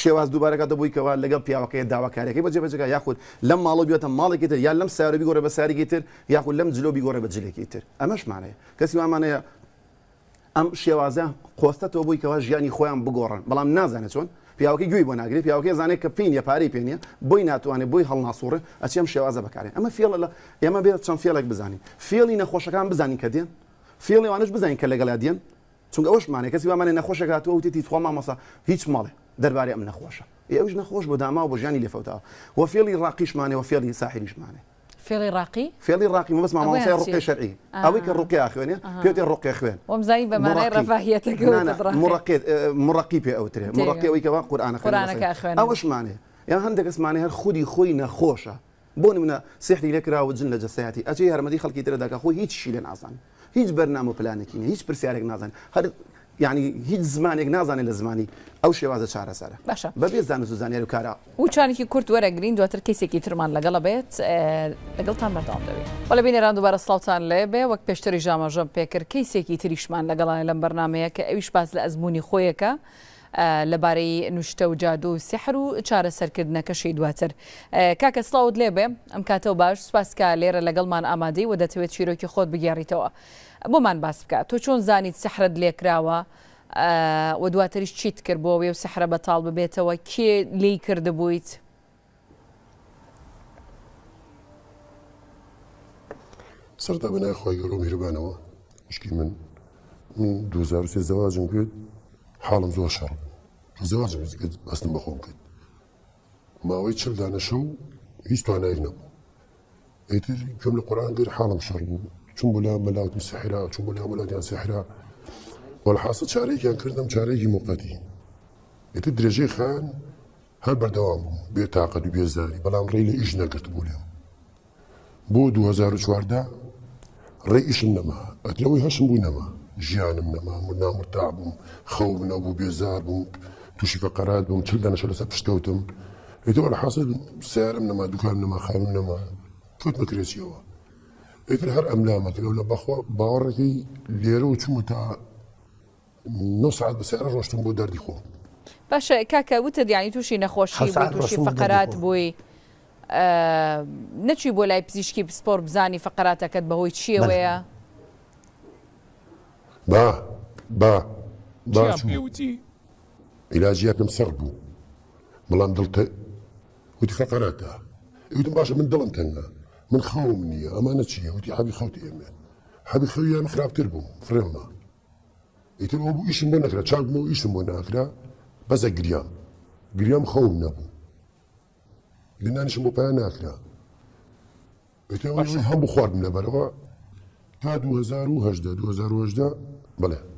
[SPEAKER 4] شێواز دووبارەکە دەبوویکەوە لەگەڵ پیاوەکەی داواکارەکەی بەجێبجەکە یاخود لەم ماڵە بێتە ماڵێکی تر یان لەم سااربی گۆرە بە ساریگی تر یاخود لەم جلۆبی گۆرە بە جلێکی تر ئەمەشمانەیە کەسی مامانەیە ئەم شێوازە قۆستەەوە بوویکەوە ژیانی خۆیان بگۆڕن بەڵام نازانێت چۆن پیاوەکە گوی بۆ ناگری پیاوەکە زانێت کە پێینە پارەی پێنیە بۆی ناتوانێت بۆی هەڵناسوورە ئەچیم شێوازە بەکارێن ئەمە فێڵ لە ئێمە بێت چەند فێڵێک بزانین فێڵی نەخۆشەکان بزانین کە دێن فێڵیوانش بزانین کە لەگەڵا دێن چونګه اوش معنی کسی و من نه خوشه که تو او تیتی خو ماله در باندې من خوشه یا اوش نه خوش بده ما ابو جانی لفوتا و فیلی راقیش معنی و فیلی ساحلیش معنی
[SPEAKER 1] فیلی راقی
[SPEAKER 4] فیلی راقی مو بس ما مسا رقی شرعی او یک رقی اخوان آه. تی رقی اخوان
[SPEAKER 1] و مزای به معنی رفاهیت کو مرقی
[SPEAKER 4] مراقي به او تری مراقي و یک قران اخوان اوش معنی یا هندک اس معنی هر خودی خو نه خوشه بون من سحری لکرا و جن لجساتی اجی هر مدی خلقی تر دا خو هیڅ شی نه اصلا هیچ بەرنامە پلانێکی هیچ پرسیارێک نازان هەر یعنی هیچ زمانێک نازانێت لە زمانی ئەو شێوازە چارەسەرە باشە بەبێ زانست و زانانی و کارا
[SPEAKER 1] وچانێکی کورت وەرەگرین دواتر کەسێکی ترمان لەگەڵە بێت لەگەڵتان بەردام دەوێت وەلا بینێران دووبارە سلااوان لێ بێ وەک پێشتری ژامەژەم پێکرد کەیسێکی تریشمان لەگەڵان لەم بەرنمەیە کە ئەویش باز لە ئەزمموی خۆیەکە. لەبارەی نوشتە و جادو و سحر و چارەسەرکردنەکەشی دواتر کاکە سلااوت لێ بێ ئەم کاتەوە باش سوپاسکە لێرە لەگەڵمان ئامادەی و دەتەوێت چیرۆکی خۆت بگیاڕیتەوە بۆمان باس بکە تۆ چۆن زانیت سەحرت لێکراوە و دواتریش چیت کرد بۆ وێ و سەحرە بەتاڵ ببێتەوە کێ لی کردبوویت؟
[SPEAKER 5] سەردا بەنای خۆی گەڕۆ میربانەوە مشکی من من 2023 زەواژم کرد حاڵم زۆر شەڕ zauważyć, z tym bochunkiem. ماوەی چل دانەشە و هیچ توانایک نەبوو ئیتر کەم لە قورآان گەر حاڵم شەر بوو چون بۆ لا مەلاوتم سحرا چون بۆ لا مەلاوتیان وەحاسە چارێکیان کردم چارێکی موقتی ئیتر درێژەی خان هەر بەردەوام بوو بێ تااقەت و بێزاری بەڵام ڕێی لە ئیش نەکرد بوو لێم بۆ 2014دا ڕێ ئیشم نەما ئەتلەوەی هەشم بوو نەما ژیانم نەما نامرتا بووم خەو بێزار توشی فقرات بوم چل دانش لەسەر پشتکەوتم ئیتەوە لە حاصل سیارم نەما دوکارم نەما خاوم نەما کەوت مەکرێسیەوە ئیتر هەر ئەملامەکەەوە لە بەخوا باوەڕێکی لێرە و چومە نص نو سعات روش تنبو ڕۆشتم بۆ دەردی خۆ
[SPEAKER 1] باشە کاکە وتت یانی تووشی نەخۆشی تووشی فقرات بووی. اه، نەچی بۆ لای پزیشکی پسپۆر بزانی فقراتەکەت بەهۆی چیەوەیە
[SPEAKER 5] با با با إلى علاجياتهم سربوا ملان دلت ودي فقراتا ودي باش من دلمتنا من خومني امانتشي ودي حبي خوتي أمي حبي خويا خراب تربو فريما يتم ابو ايش مو نكرا شاب مو ايش مو نكرا بس قريام قريام من أبو لان انا شمو بها ناكرا يتلو هم بخوار من بروا تا 2018 2018 بله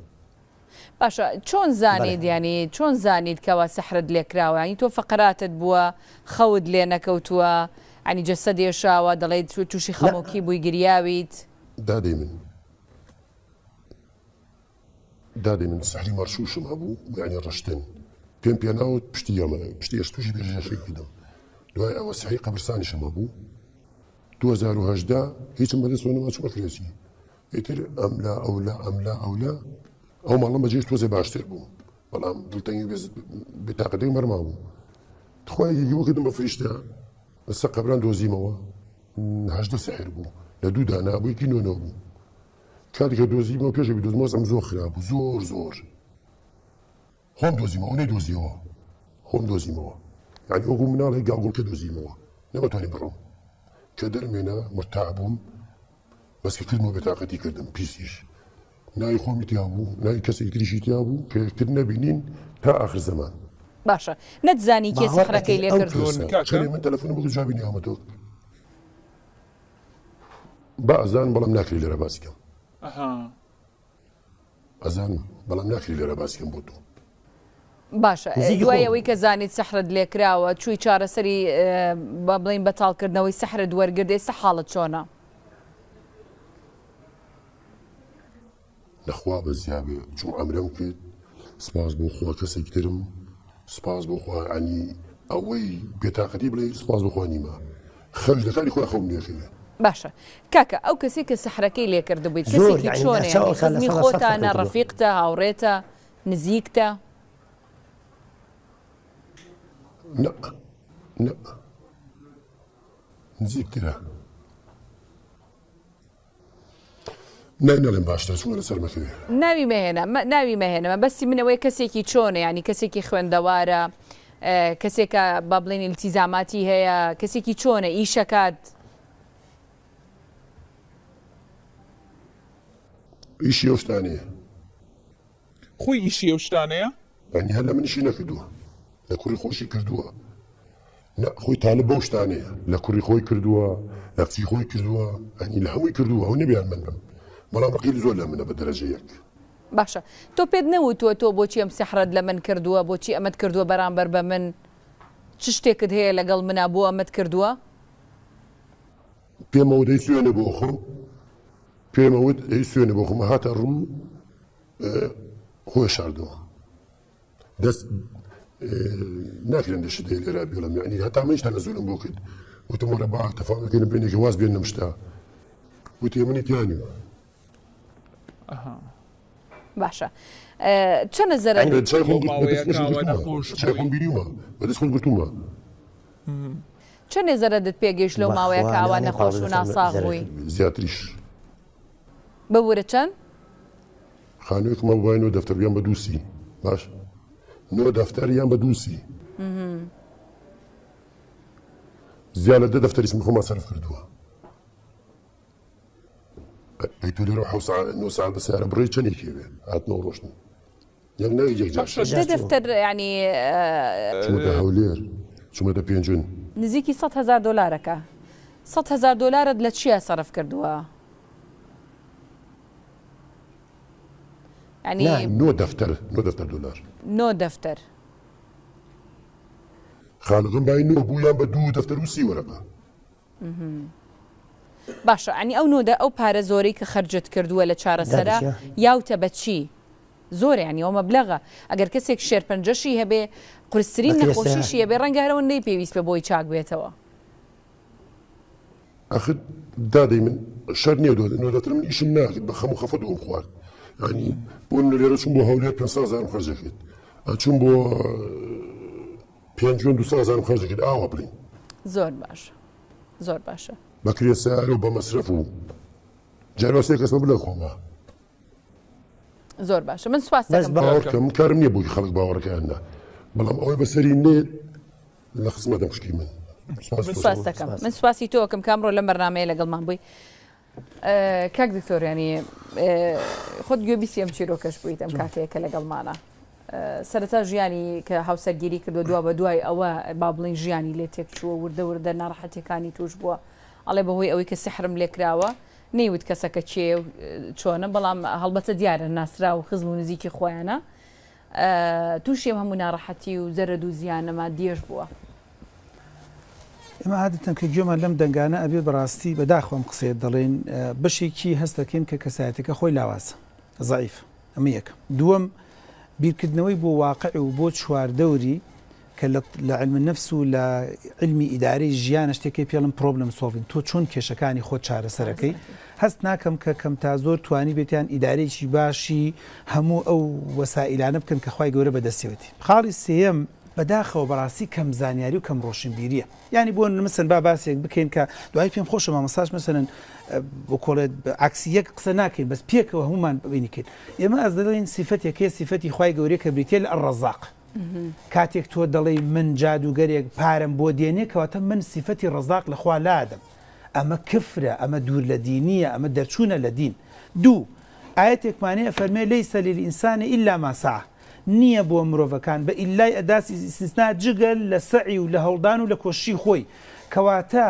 [SPEAKER 1] باشە چۆن زانیت دیانی چۆن زانیت کەەوە سەحرت لێکراوەانی تۆ فقراتت بووە خەوت لێ نەکەوتووە ئەنی جەسە دێشاوە دەڵێت تو تووشی خەمۆکی بووی گریاویت
[SPEAKER 5] دادی من دادی من سەحری مەرشوشم هەبوو گانی ڕشتن پێم پێناوت پشتی ئەمە پشتی ێشتوشی بێژێشێکدم دوای ئەوە سەحری قەبرسانیشم هەبوو 2010 هیچم بەدەست وەنەمە چوەکرێسی ئیتر ئەملا ئەولا ئەملا ئەولا ئەو ماڵم بەجێش تۆزێ باشتر بوو بەڵام دڵتەنگی بتاقەتەی مەرما بوو تخوای وەکردم بە فریشتە لەسە قەبران دۆزیمەوە هەشدە سەحر بوو لە دوو دانابوویکی نوێنەوە بوو کاتێککە دۆزیمەوە پێش دۆزمەوە ئەم زۆر خراپ بوو زۆر زۆر خۆم دۆزیمەوە نەی دۆزیەوە خۆم دۆزیمەوە یعنی ئەوگو مناڵی گاگوڵکە دۆزیمەوە نەمەتوانانی بڕم کە دەرمێنە مرتابووم بەسکردن و بەتاقەتی کردم پیسیش نای خۆمی تیا بوو نای کەسی تریشی تیا بوو پێتر نەبینین تا آخر زمان
[SPEAKER 1] باشە نەتزانی کێ سەخرەکەی لێ کرد
[SPEAKER 5] من تەلفۆن بۆ جوابی نیامەتەوە با ئەزان بەڵام ناکری لێرە باسیکەم ئەزان بەڵام ناکری لێرە باسیکەم بۆ تۆ
[SPEAKER 1] باشە دوایەوەی کە زانیت سەحرت لێکراوە چووی چارەسەری بڵین بەتالکردنەوەی سەحرت وەرگردێ سەحاڵت چۆنا
[SPEAKER 5] لخوا بەزیابێ چوو ئەمرەم کرد سپاس بو خوا کەسێکترم سپاس بۆ اوی ئەوەی پێتاقەتی لی سپاس بخوانیمە خەش دەکاری خۆی خەم نێخێنێ
[SPEAKER 1] باشە کاکە ئەو کەسی يعني خزمي خوتا انا رفيقتا خۆتانە نزيكتا هاوڕێتە نزیکتە
[SPEAKER 5] نزيكتا نەڵێن باشتر چوە لەسەر
[SPEAKER 1] ناوی مەهێنە ناوی مەهێنەمە بەسی منەوەی کەسێکی چۆنە ینی کەسێکی خوێندەوارە کەسێکە با بڵێن التیزاماتی هەیە کەسێکی چۆنە ئیشەکات
[SPEAKER 5] ئیشی ئەوشتانەیە خۆی ئیشی ئەوشتانەیە؟ بەنی هە لە منیشی نەکردووە لە کوری خۆشی کردووە خۆی تاالە بەو شتانەیە لە کوری خۆی کردووە لە قچی خۆی کردووە ئەنی لە هەمووی کردووە ئەو نەبیان من بم بەڵام ڕقیل زۆر لە منە بە دەرەژەیەک.
[SPEAKER 1] باشە تۆ پێت نەوتووە تۆ بۆچی ئەم سەحرت لە من کردووە بۆچی ئەمەت کردووە بەرامبەر بە من چ شتێکت هەیە لەگەڵ منا بۆ ئەمەت کردووە؟
[SPEAKER 5] پێمە ودەی سوێنە بۆ خۆم پێمەوت ئەی سوێنە بۆ خۆمە هاتە ڕوم خۆ شاردەوە دەست ناکرێن دەشت لێرا بێڵم یعنی هەتا مەشتا لە زۆرم بۆ کرد وتممەرە با تەفاەکەن بینێکی واز بێن نەمشتا وتی منی پیانیوە
[SPEAKER 1] باشە چۆنە زەرە
[SPEAKER 5] بەدەستخۆن گرتومە
[SPEAKER 1] چەندێ زەرەدت پێگەیش لەو ماوەیە کاوا نەخۆش و ناساغ بووی زیاتریش بەورە چەند
[SPEAKER 5] خانوێکمە وواینەوە دەفتەریان بە دووسی باش نۆ دەفتەریان بە دووسی زیان لە دە دەفتەریسم خۆمە سەرف کردووە ای تو روحو حوس نوس عند سیاره بری چنی که بین عت نو روشن جاش شو دفتر
[SPEAKER 1] يعني شو مدى
[SPEAKER 5] هولير شو مدى بينجون
[SPEAKER 1] نزيكي 100000 دولارك 100000 دولار لتشيا صرف كردوها يعني نعم
[SPEAKER 5] نو دفتر نو دفتر دولار
[SPEAKER 1] نو دفتر
[SPEAKER 5] خالد باي نو بويان بدو دفتر وسي ورقه
[SPEAKER 1] باشە ئەنی ئەو نۆدە ئەو پارە زۆرەی کە خرجت کردووە لە چارەسەرا یاوتە بەچی زۆر ینی ئەومە بلەغە ئەگەر کەسێک شێر پنجشی هەبێ قرسرین نەخۆشیشی هەبێ ڕەنگارەوە نەی پێویست بە بۆی چاک بێتەوە
[SPEAKER 5] ئەخ دادەی من شەر نیە نۆدەتر من ئیشم ناکرد بە خەم و خەفەت ئەوم خوارد ینی بۆ لێرە چون بۆ هەولێت 500زار خەرزەکرێت ئەچون بۆ پێ 200زار خەرزەکرێت ئاوە بڵین
[SPEAKER 1] زۆر باش زۆر باشە
[SPEAKER 5] بە کرێسیار و بە مەصرف و جارواسی کەسمە بدە خۆمە
[SPEAKER 1] زۆر باشە من سواس باوەکەم
[SPEAKER 5] کارم نیە بووی خەڵک باوەڕەکەیاندا بەڵام ئەوەی بەسەری نێ لە خزمەتە پشکی من من
[SPEAKER 1] سواسی تۆکەم کامڕۆ لە بەرنمەیە لەگەڵمان بووی کاک دکتۆریانی خۆت گوێبیسیم چیرۆکەش بوویت ئەم کاتێک کە لەگەڵمانە سەرەتا ژیانی کە هاوسەرگیری کردو دوا بە دوای ئەوە با بڵین ژیانی لێ تێک چووە وردە وردە ناڕحەتەکانی توش بووە ئەڵێ بەهۆی ئەوەی کە سحرم لێکراوە نەیوت کەسەکە چێ چۆنە بەڵام هەڵبەتە دیارە ناسرا و خزم و نزیکی خۆیانە تووشێ هەموو ناڕەحەتی و زەرد و زیانەما دێژ بووە.
[SPEAKER 3] ئمە عادەتەن کە گوێمان لەم دەنگانە ئەبێ بەڕاستی بەداخۆم قسێت دەڵێن بشێکی هەستەکەین کە کەسایەتەکە خۆی لاوازە زعیف ئەمە یەک دووەم بیرکردنەوەی بۆ واقع و بۆ چواردەوری کە لە علم نفس و لە علمی ئیداری ژیانە شتێکی پێڵم پرۆبلم سۆڤین تۆ چۆن کێشەکانی خۆ چارەسەرەکەی هەست ناکەم کە کەم تا زۆر توانی بێتیان ئیدارێکی باشی هەموو ئەو وەسائلانە بکەن کە خی گەورە بەدەستێتی خاڵی سم بەداخەوە بەڕاستی کەم زانیاری و کەم ڕۆشنبیریە ینی بۆ نمەسن با باسێک بکەین کە دوای پێم خۆشە مامەساش مەسەن بۆ کۆڵێت عکسی یەک قسە ناکەین بەس پێکەوە هەمومان ببینیکەین ئێمە ئەز دەڵێن سیفەتێک کێ سیفەتی خی گەورەیە کە بریتێ لە ڕزاق کاتێک تۆ دەڵێ من جادوگەرێک پارم بۆ دێنێکەوەتە من سیفەتی ڕزاق لەخوا لادەم ئەمە کفرە ئەمە دوور لە دینیە ئەمە دەرچوونە لە دین دوو ئاەتێکمانەیە فەرمێ لی سەلیل ئینسانە ئللا ماسا نییە بۆ مرۆڤەکان بە ئیلای ئەداسی سنا جگەل لە سەعی و لە هەڵدان و لە کۆشی خۆی کەواتە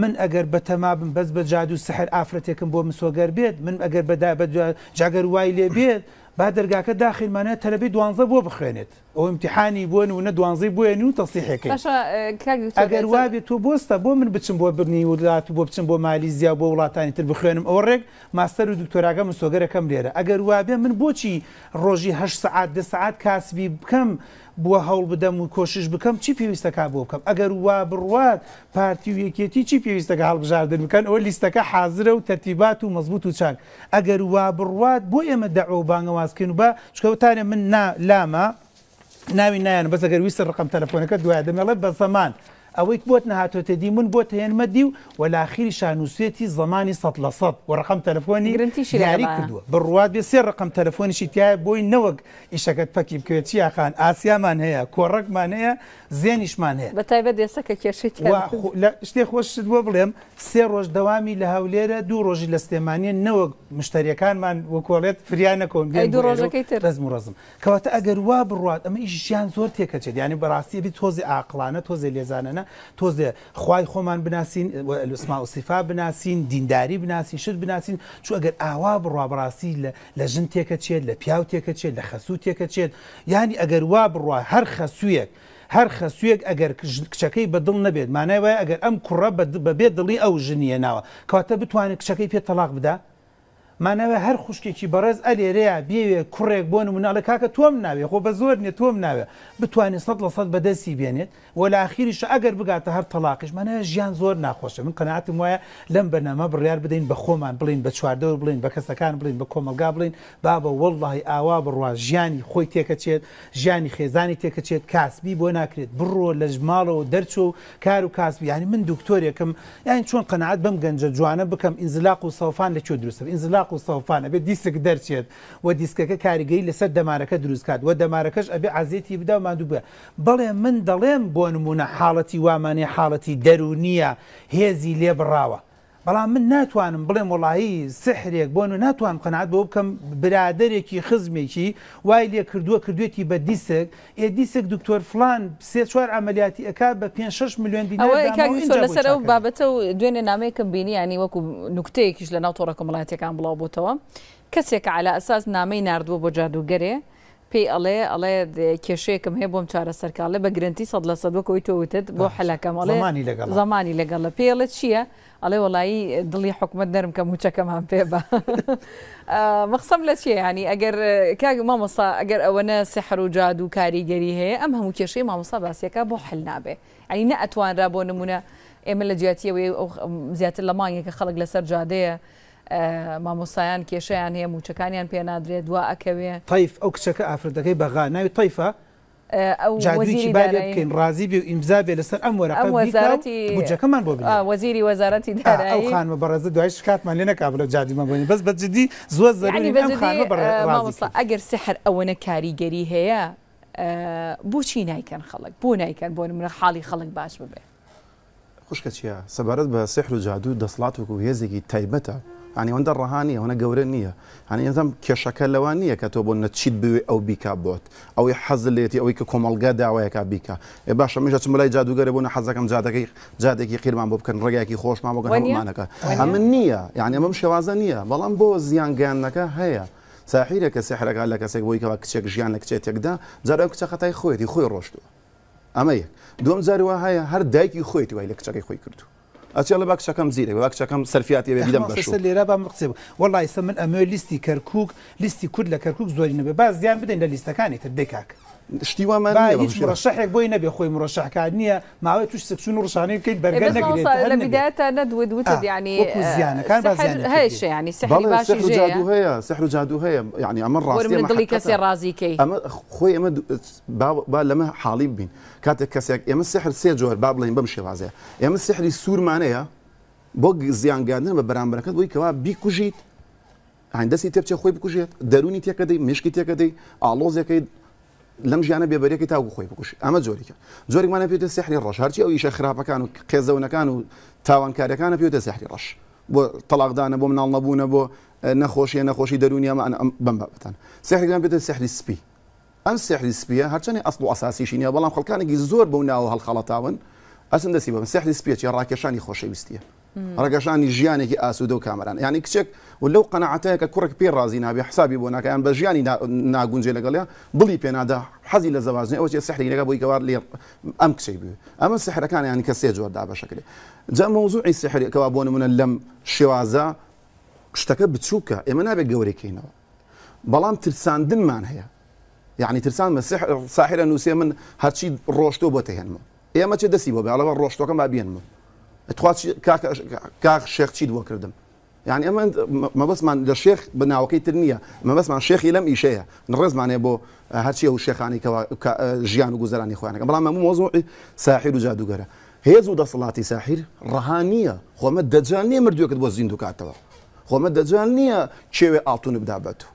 [SPEAKER 3] من ئەگەر بە تەمابم بەس بە جاد و سحر ئافرەتێکم بۆ مسۆگەر بێت من ئەگەر بەدا بە جاگەر وای لێ بێت با دەرگاکە داخیمانە تەلەبی دوانزە بۆ بخوێنێت ئەو امتحانی بوون و نە دوانزی بۆێن و تەسیحەکە
[SPEAKER 1] ئەگەر وابێت
[SPEAKER 3] تۆ بۆستە بۆ من بچم بۆ برنی وڵات بۆ بچم بۆ مالیزیا بۆ وڵاتانی تر بخوێنم ئەو ڕێک ماستەر و دکتۆراگە مسۆگەرەکەم لێرە ئەگەر وابێ من بۆچی ڕۆژی هە سعات ده سعات کاسبی بکەم بووە هەوڵ بدەم و کۆشش بکەم چی پێویستەکە بۆ بکەم ئەگەر وا بڕوات پارتی و یەکێتی چی پێویستەکە هەڵبژاردن بکەن ئەو لیستەکە حازرە و تەتیبات و مەزبوط و چاک ئەگەر وا بڕوات بۆ ئێمە دەعۆ بانگەوازکن و بە چکەوتانە من نامە ناوی نایەن بەسەگەر ویستە ڕقم تەلفۆنەکە دوایە دەمێڵێت بە زەمان. ئەوەی بۆت نهاتۆتە دی من بۆ هێنمە دی و وەلاخیری شانووسێتی زمانی سە لە سە و ڕقم تەلفۆنی گرنتیشیری کردووە بڕوات بێ سێ ڕقم تەلفۆنیشی تایە بۆی نەوەک ئیشەکەت پەکی بکوێت چیاخان ئاسیامان هەیە کۆڕکمان هەیە زێنیشمان هەیە
[SPEAKER 1] بەتایبەت دێسەکە کێشێت
[SPEAKER 3] شتێ خۆشت بۆ بڵێم سێ ڕۆژ دەوامی لە هەولێرە دوو ڕۆژی لە سلێمانی نەوەک مشتریەکانمان وەکۆڵێت فریانەکەم ڕزم و ڕزم کەواتە ئەگەر وا بڕات ئەمە ئیشیان زۆر تێکەچێت ینی بەڕاستی بی تۆزی ئاقلانە تۆزی لێزانەنە تۆز دێ خی خۆمان بناسیین لەسما وسیفا بناسیین دینداری بناسیین شت بناسیین چو ئەگەر ئاوا بڕوابڕاستی لە ژن تێکە چێت لە پیاو تێکە چێت لە خەسوو تێکە چێت ینی ئەگەر وا بڕوا هەر خەسوویەک. هەر خەسوویەک ئەگەر کچەکەی بەدڵ نەبێت مانای وایە ئەگەر ئەم کوڕە بەبێ دڵی ئەو ژنیە ناوە کەواتە بتوانێت کچەکەی پێ تەلاق بدە مانەوە هەر خوشکێکی بەڕێز ئەلێرەیە بێوێ کوڕێک بۆن مناڵە کاکە تۆم ناوێ خۆ بە زۆر نێ تۆم ناوێ بتوانین سە لە سەد بەدەستی بێنێت وەلاخیریش ئەگەر بگاتە هەر تەلاقش منە ژیان زۆر ناخۆشە من قەنعاتم وایە لەم بەنامە بڕیار بدەین بە خۆمان بڵین بە چواردەور بڵین بە کەسەکان بڵین بە کۆمەلگا بڵین با بە وەڵی ئاوا بڕوا ژیانی خۆی تێکەچێت ژیانی خێزانی تێکەچێت کاسبی بۆ ناکرێت بڕۆ لە ژماڵەوە دەرچۆ و کار و کاسبی ینی من دکتۆرێکم یان چۆن قەنعات بەم گەنجە جوانە بکەم ئینزلاق و سەفان لەکوێ دروستە ئینزلاق شاق و سەوفانە بێت دیسک دەرچێت و دیسکەکە کاریگەی لەسەر دەمارەکە دروستکات و دەمارەکەش ئەبێ ئازیەتی بدا مادوو بە بەڵێ من دەڵێم بۆ نمونە حاڵەتی وامانێ حاڵەتی دەرو نییە هێزی لێ بڕاوە بەڵام من ناتوانم بڵێم وڵایی سحرێک بۆن و ناتوان قەنات بۆ بکەم برادێکی خزمێکی وای لێ کردووە کردوێتی بە دیسێک ئێ دیسێک دکتۆر فلان سێ چوار ئەعملیاتی ئەک بە 5 6 میلیۆن لەسەر و
[SPEAKER 1] بابەتە و دوێنێ نامەیەکم بینی ینی وەکو نوکتەیەکیش لە ناو تۆڕە کۆمەڵاتەکان بڵاو بۆتەوە کەسێک على ئەساس نامەی نردووە بۆ جادوگەرێ پی پێی ئەڵێ ئەڵێ کێشەیەکم هەیە بۆم چارەسەرکار لە بە گرنتی تو لە سەدوەکەوی حلا کم آله زمانی زمانی پی آله چیه آله ولایی دلی حکمت نرم کم هچ کم هم پی با مەخسم لە یعنی اگر که ما مصا اگر ئەوەنە سحر و جادو کاری و ام هم کشی ما مصا باسی که بۆ حل نابه یعنی نه ئەتوانرا بۆ نمونە ئێمە لە و زیاتر لمانی که خلق لسر جادەیە. مامۆسایان کێشەیان هەیە موچەکانیان پێنادرێت دوا ئەکەوێ
[SPEAKER 3] تایف ئەو کچەکە ئافردەکەی بەغا ناوی تایفە بکەین ڕازی بێ و ئیمزا بێ لەسەر ئەم وەرەکەمان بۆ
[SPEAKER 1] وەزیری وەزارەتی خانمە
[SPEAKER 3] بەڕێز دوایش کاتمان لێنە کابلە جادیمە بۆنی بەس بەجددی
[SPEAKER 4] زۆر زەرانی
[SPEAKER 1] ئەگەر سحر ئەوەنە کاریگەری هەیە بۆچی نیکەن خەڵک بۆ نیکەن بۆ منە حاڵی خەڵک باش ببێ
[SPEAKER 4] خوشکە چیە سەبارەت بە سحر و جادو دەسڵات وکو هێزێکی تایبەتە ئەنی ئەوەندە ڕەهانیە هەنە گەورە نییە هەنی ئەزم کێشەکە لەوان نییە کە تۆ بۆ نەچیت بوێ ئەو بیکا بۆت ئەوی حەزلێتی ئەوەی کە کۆمەلگا داوایەکە بیکە ێ باشە میژە چم لای جادوگەرە بۆ حەزەکەم جادەکەی جادێکی قیرمان بۆ بکەن ڕێگایکی خۆشمان بۆگەنمانەکە ئەمە نییە یعنی ئەمەم شێوازە نییە بەڵام بۆ زیانگەیانەکە هەیە. ساحیرە کە سحرەکە لە کەسێک بۆیکەوە کچێک ژیان لە کچێت تێکدا جارە کچە خەتای خۆیەتی خۆی ڕۆشتووە ئەمە یەک دوم جارەوە هەیە هەر دایکی خۆیت وای لە کچەکەی خۆی کردو ئەچیا لە باکچەکەم زیرە باکچەکەم سەرفیاتی بێدەم
[SPEAKER 3] لێرا با قسێ وڵی ئستا من ئەمە لیستی کەرکک لیستی کورد لە کەرکک زۆری نەبێ باز زیان بدەین لە لیستەکانی تر دەکاک. شتیوامان ڕشەحێک بۆی نەبێ خۆی مرۆشەحکار نییە ماوەی توش سکسون ڕشانەی بکەیت بەرگەر نەگرێت لە
[SPEAKER 1] بدایە نەدوێت وتت ینی زیانەکان هەیە ینی هەیە
[SPEAKER 4] سحر و جادو هەیە ینی ئەمە ڕاستی دڵی کەسێ
[SPEAKER 1] ڕازیکەی ئەمە
[SPEAKER 4] خۆی ئەمە با لەمە حاڵی بین کاتێک کەسێک ئێمە سحر سێ جۆر با بڵین بەم شێوازەیە ئێمە سحری سوورمانەیە بۆ زیانگاندن بە بەرامبەکەت بۆی کەوا بیکوژیت هەندەسی تێبچە خۆی بکوژێت دەرونی تێکەدەی مشکی تێکەدەی ئالۆزەکەی لەم ژیانە بێبەرێکی تاگو خۆی بکوش ئەمە زۆریکە زۆرمانە پێێتە سحری ڕەش هەرچی ئەو یشە خراپەکان و قێزەونەکان و تاوانکارەکانە پێێتە سحری ڕەش بۆ تەلاقدانە بۆ مناڵ نەبوونە بۆ نەخۆشیە نەخۆشی دەرونیامە بم بابەتان سحریگان پێێتە سحری سپی ئەم سحری سپیە هەرچەنی ئەسڵ و ئاساسیشی نیە بەڵام خەڵکانێکی زۆر بەو ناوە هەڵخەڵەتاون ئەسن دەسی بم سحری سپێکی ڕاکێشانی خۆشەویستیە ڕگەشانی ژیانێکی ئاسوودە و کامران ینی کچێک و لەو قەنەعاتەیە کە کوڕک پێ ڕازی نابێ حسابی بۆ ناکەیان بە ژیانی ناگونجێ لەگەڵێ بڵی پێنادا حەزی لە زەوازنی ئەو سەحری لەگە بۆی گەوار لێ ئەم کچێک بێ ئەمە سحرەکانیان کە سێ جۆردا بەشەکرێ جا مۆزوعی سحرێکەوە بۆ نمونە لەم شێوازە شتەکە بچووکە ئێمە نابێت گەورێکینەوە بەڵام ترساندنمان هەیە یعنی ترسان ساحرە نووسێ من هەرچی ڕۆشتۆ بۆ تەهێنمە ئێمە چ دەسی بۆ بێ ئەڵەوە ڕۆشتەکەم با بێنمە کاک شێخ چی دووە کردم یعنی ئەمە مەبەسمان لە شێخ بەناوەکەی تر نییە مەبەسمان شێخی لەم ئیشەیە ڕێزمانێ بۆ هەرچی ئەو شێخانی ژیان و گوزارانی خوێنەکە بەڵام هەموو مۆزۆی ساحیر و جادوگەرە هێز و دەسەڵاتی ساحیر ڕەهانیە خۆمە دەجان نیە مردووەکەت بۆ زیند و کاتەوە خۆمە دەجان نییە کێوێ ئاتونە بدابەت و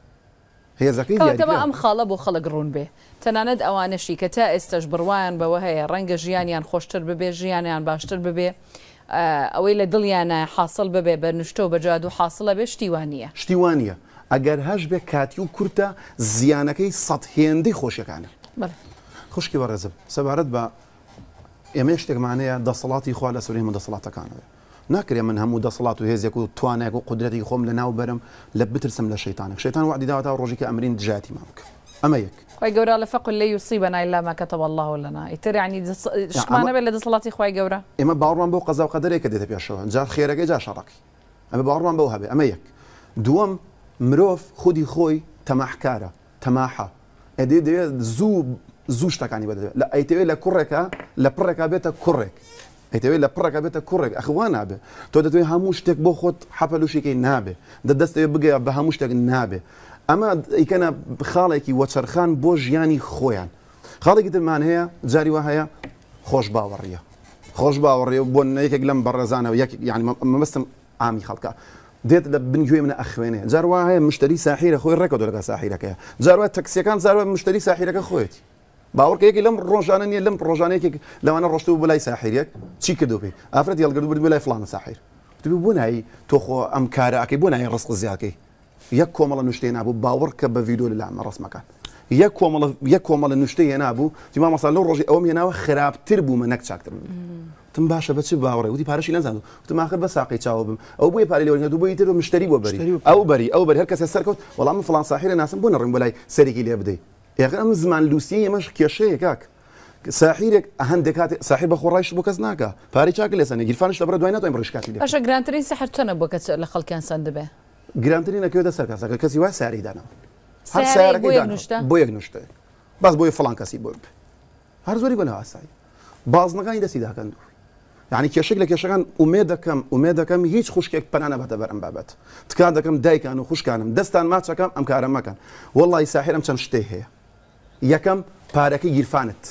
[SPEAKER 4] هێزەکەیەوە ئەم
[SPEAKER 1] خاڵە بۆ خەڵک ڕوون بێ تەنانەت ئەوانەشی کە تا ئێستش بڕواان بەوە هەیە ڕەنگە ژیانیان خۆشتر ببێ ژیانیان باشتر ببێ. ئەوەی لە دڵیانە حاصل ببێ بە نشتۆ بەجاد و حاصلە بێ شتیوانە
[SPEAKER 4] شتیوانە ئەگەر هەش بێ کاتی و کورتە زیانەکەی سەد هێندەی خۆشیەکانە خوشکی بەڕێزم سەبارەت بە ئێمە شتێکمانەیە دەسەڵاتی خوا لە سوری من دەسەڵاتەکانەوە ناکرێ من هەموو دەسەڵات و هێزیێک و توانێک و قدرەتی خۆم لە ناو بەرم لە بترسم لە شەیتانە شەیتان وعدیداوا تا ڕۆژێکی ئەمرین دژاتی ماوکە ئەمە یەک
[SPEAKER 1] خوي قورا لا فقل لي يصيبنا الا ما كتب الله لنا يتر يعني نعم، شو معنى بلا صلاتي خوي قورا
[SPEAKER 4] اما بارون بو قزا وقدر يك ديت بيشو جا خيرك جا شرك اما بارون بو هبه اما يك دوم مروف خودي خوي تماحكاره تماحا ادي دي زو زوش تكاني يعني بدا لا ايتوي لا كركا لا بركا بيتا كرك ايتوي لا بركا بيتا كرك اخوانا به تو دتوي هاموش تك بو خود حبلوشي كي نابه ددست بيجي بهاموش نابه ئەمە ئیکەنە خاڵێکی وەچەرخان بۆ ژیانی خۆیان خاڵێکی درمان هەیە جاری وە هەیە خۆش باوەڕیە خۆش باوەڕێ بۆ نەیەکێک لەم بەڕێزانەوە یەک یعنی مەبستم ئامی خەڵکە دێت لە بنگوێ منە ئەخوێنێ جاروا هەیە مشتری ساحیرە خۆی ڕێکە دەکە ساحیرەکەی جاروا تەکسیەکان زارە مشتری ساحیرەکە خۆیت باوەڕکەیەکی لەم ڕۆژانە نیە لەم ڕۆژانەیەکێک لەوانە ڕۆشتو بۆ لای ساحیرێک چی کردو پێی ئافرەت یڵگررت بوو لای فلانە ساحیر تو بۆ نایی تۆ خۆ ئەم کارەکەی بۆ نایی ڕست زیاکەی یەک کۆمەڵە نوشتەیە نبوو باوەڕکە بە ڤیددیو لە لامە ڕسمەکە یەک کۆمەڵە نوشتەیە نبوو جما مەسا لەو ڕۆژی ئەوم هێناوە خراپتر بوومە نەک چاکتر تم باشە بچ باوەڕێ وتی پارشی نزانم وتماخر بە ساقی چاوە بم ئەو بۆی پارێ لەوەنگە دووبی تر مشتری بۆ بەری ئەو بەری ئەو بەر هەر کەسە سەرکەوت وەڵام فلان ساحیرە ناسم بۆ نەڕنگ بەلای سەرێکی لێ بدەیت ئێغ ئەم زمان لوسی ئێمەش کێشەیە کاک ساحیرێک هەندێک کات ساحی بە خۆڕایش بۆ کەس ناکە پارێ چاک لێسەنە گیرفانش لەبرە دوای ناتوانین ڕشکاتی باشە
[SPEAKER 1] گرانترین سەحر چەنە بۆ کەس لە خەڵکیان سند
[SPEAKER 4] گرانترین ئەکەوێتە سەرکەسە کە کەسی وای ساری دانا هەر سارەکەی بۆ یەک نوشتە باز بۆی فلان کەسی بۆ هەر زۆری بە ناواسایی بازنەکانی دەستی داکەن دوور یعنی کێشێک لە کێشەکان ئومێ دەکەم ئومێ دەکەم هیچ خوشکێک پەنانە بەتە بەرم بابەت تکان دەکەم دایکان و خوشکانم دەستان ماچەکەم ئەم کارە مەکەن وڵی ساحرم چەند شتێ هەیە یەکەم پارەکە گیرفانت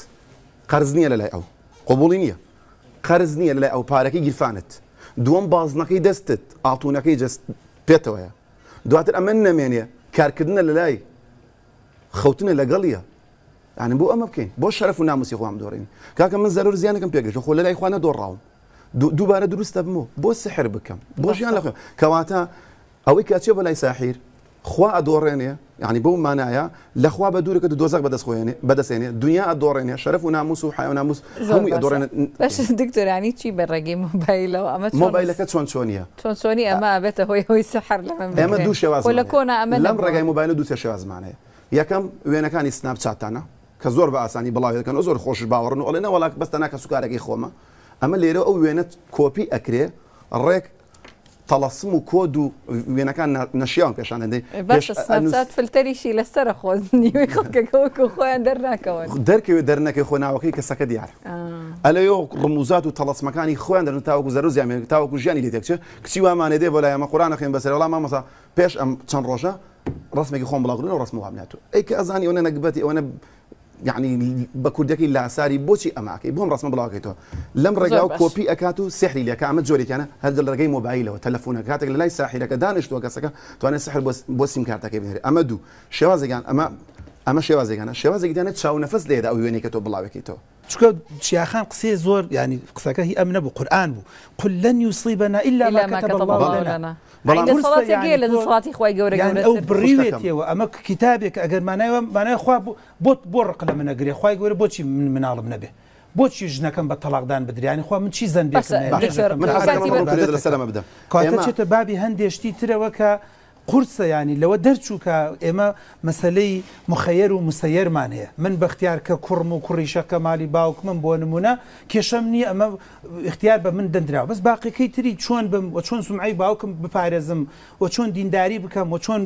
[SPEAKER 4] قرز نییە لە لای ئەو قوبولی نییە قرز نییە لە لای ئەو پارەکە گیرفانت دووەم بازنەکەی دەستت ئاتونونەکەی پێتەوەیە دواتر ئەمە نەمێنێ کارکردنە لە لای خەوتنە لەگەڵیە یانم بۆ ئەمە بکەین بۆ شەرف و ناموسی خۆم دۆڕین کاکە من زەرور زیانەکەم پێگەشت خۆ لە لای خوانە دۆڕاوم دووبارە دروستە بمەوە بۆ سحر بکەم بۆ ژیان لەخ کەواتە ئەوەی کاچێ بە لای ساحیر خوا ئەدۆڕێنێ ینی بەو مانایە لەخوا بە دوورەکە دۆزەک بەدەستخۆێنێ بەدەسێنێ دنیا ئەدۆڕێنێ شەرف و ناموس و حیو ناموس هەمووی ئەدۆڕێنێت
[SPEAKER 1] باش دکتۆرانی چی بەڕێگەی مۆبایلەوە ئەمە مۆبایلەکە چۆن چۆنیە چۆن چۆنی ئەمە ئەبێتە هۆی هۆی سەحر لە ئەمە دوو شێواز لە کۆنا ئەمە لەم ڕێگای
[SPEAKER 4] مۆبایل دوو شێوازمانەیە یەکەم وێنەکانی سناب چاتانە کە زۆر بە ئاسانی بڵاوێتەکەن زۆر خۆش باوەڕن و ئەڵێنە وڵاک بەستە ناکە سوکارەکەی خۆمە ئەمە لێرە ئەو وێنە کۆپی ئەکرێ ڕێک تەلەسم و کۆد و وێنەکان نەشیان پێشان دەی
[SPEAKER 1] فلتەریشی لەسرە خۆزنیوی خۆیان دەرناکەەوە
[SPEAKER 4] دەرکەوێت دەرنەکەی خۆناوەکەی کەسەکە دیار ئەلەیۆ ڕموزات و تەلەسمەکانی خۆیان دەرن تاوەکو زەر زیامێک تاوەکو ژیانی لێتێکچێت کچی وامانێ دێ بۆ لای ئەمە قورانە خێن بەسەر وڵام مەسا پێش ئەم چەند ڕۆژە ڕسمێکی خۆم بڵاگرن و ڕسم وامناتو ئەیکە ئەزانی ئەوە نەگبەتی ئەوە يعني بكردكي لا ساري بوشي اماكي بهم رسم بلاكيتو لم رجاو كوبي اكاتو سحري لك عم تجوري كان هذا الرقي موبايل وتليفون كاتك لا ساحي لك دانش تو كسك تو انا سحر بوس بوسيم كارتك بهري اما دو شوازي كان اما اما شوازي كان شوازي كان تشاو نفس ليدا او يوني كتو بلاكيتو
[SPEAKER 3] شكو شيخان قصي زور يعني قصاك هي امن بو قران قل لن يصيبنا الا ما كتب الله لنا
[SPEAKER 1] بڕیوێتەوە
[SPEAKER 3] ئەمە کتابێک ئەگەر مانایوە مانای خوا بۆت بۆ ڕق لە منەگرێ خخوای گەورە بۆچی من مناڵم نەبێ. بۆچی ژنەکەم بە تەلاقدان بدریانی خوا من چی زەن بێت لەسەرمە بدەم کاتەچێتە بابی هەندێشتی ترەوە کە قورسە ینی لەوە دەرچوو کە ئێمە مەسلەی مخەیر و مسەیرمان هەیە من بەختیار کە کوڕم و کوڕیشەکە مالی باوک من بۆ نمونە کێشەم نی ئەمە اختیار بە من دەندرا بەس باقیەکەی تری چۆن بم و چۆن سمعی باوکم بپارێزم و چۆن دینداری بکەم و چۆن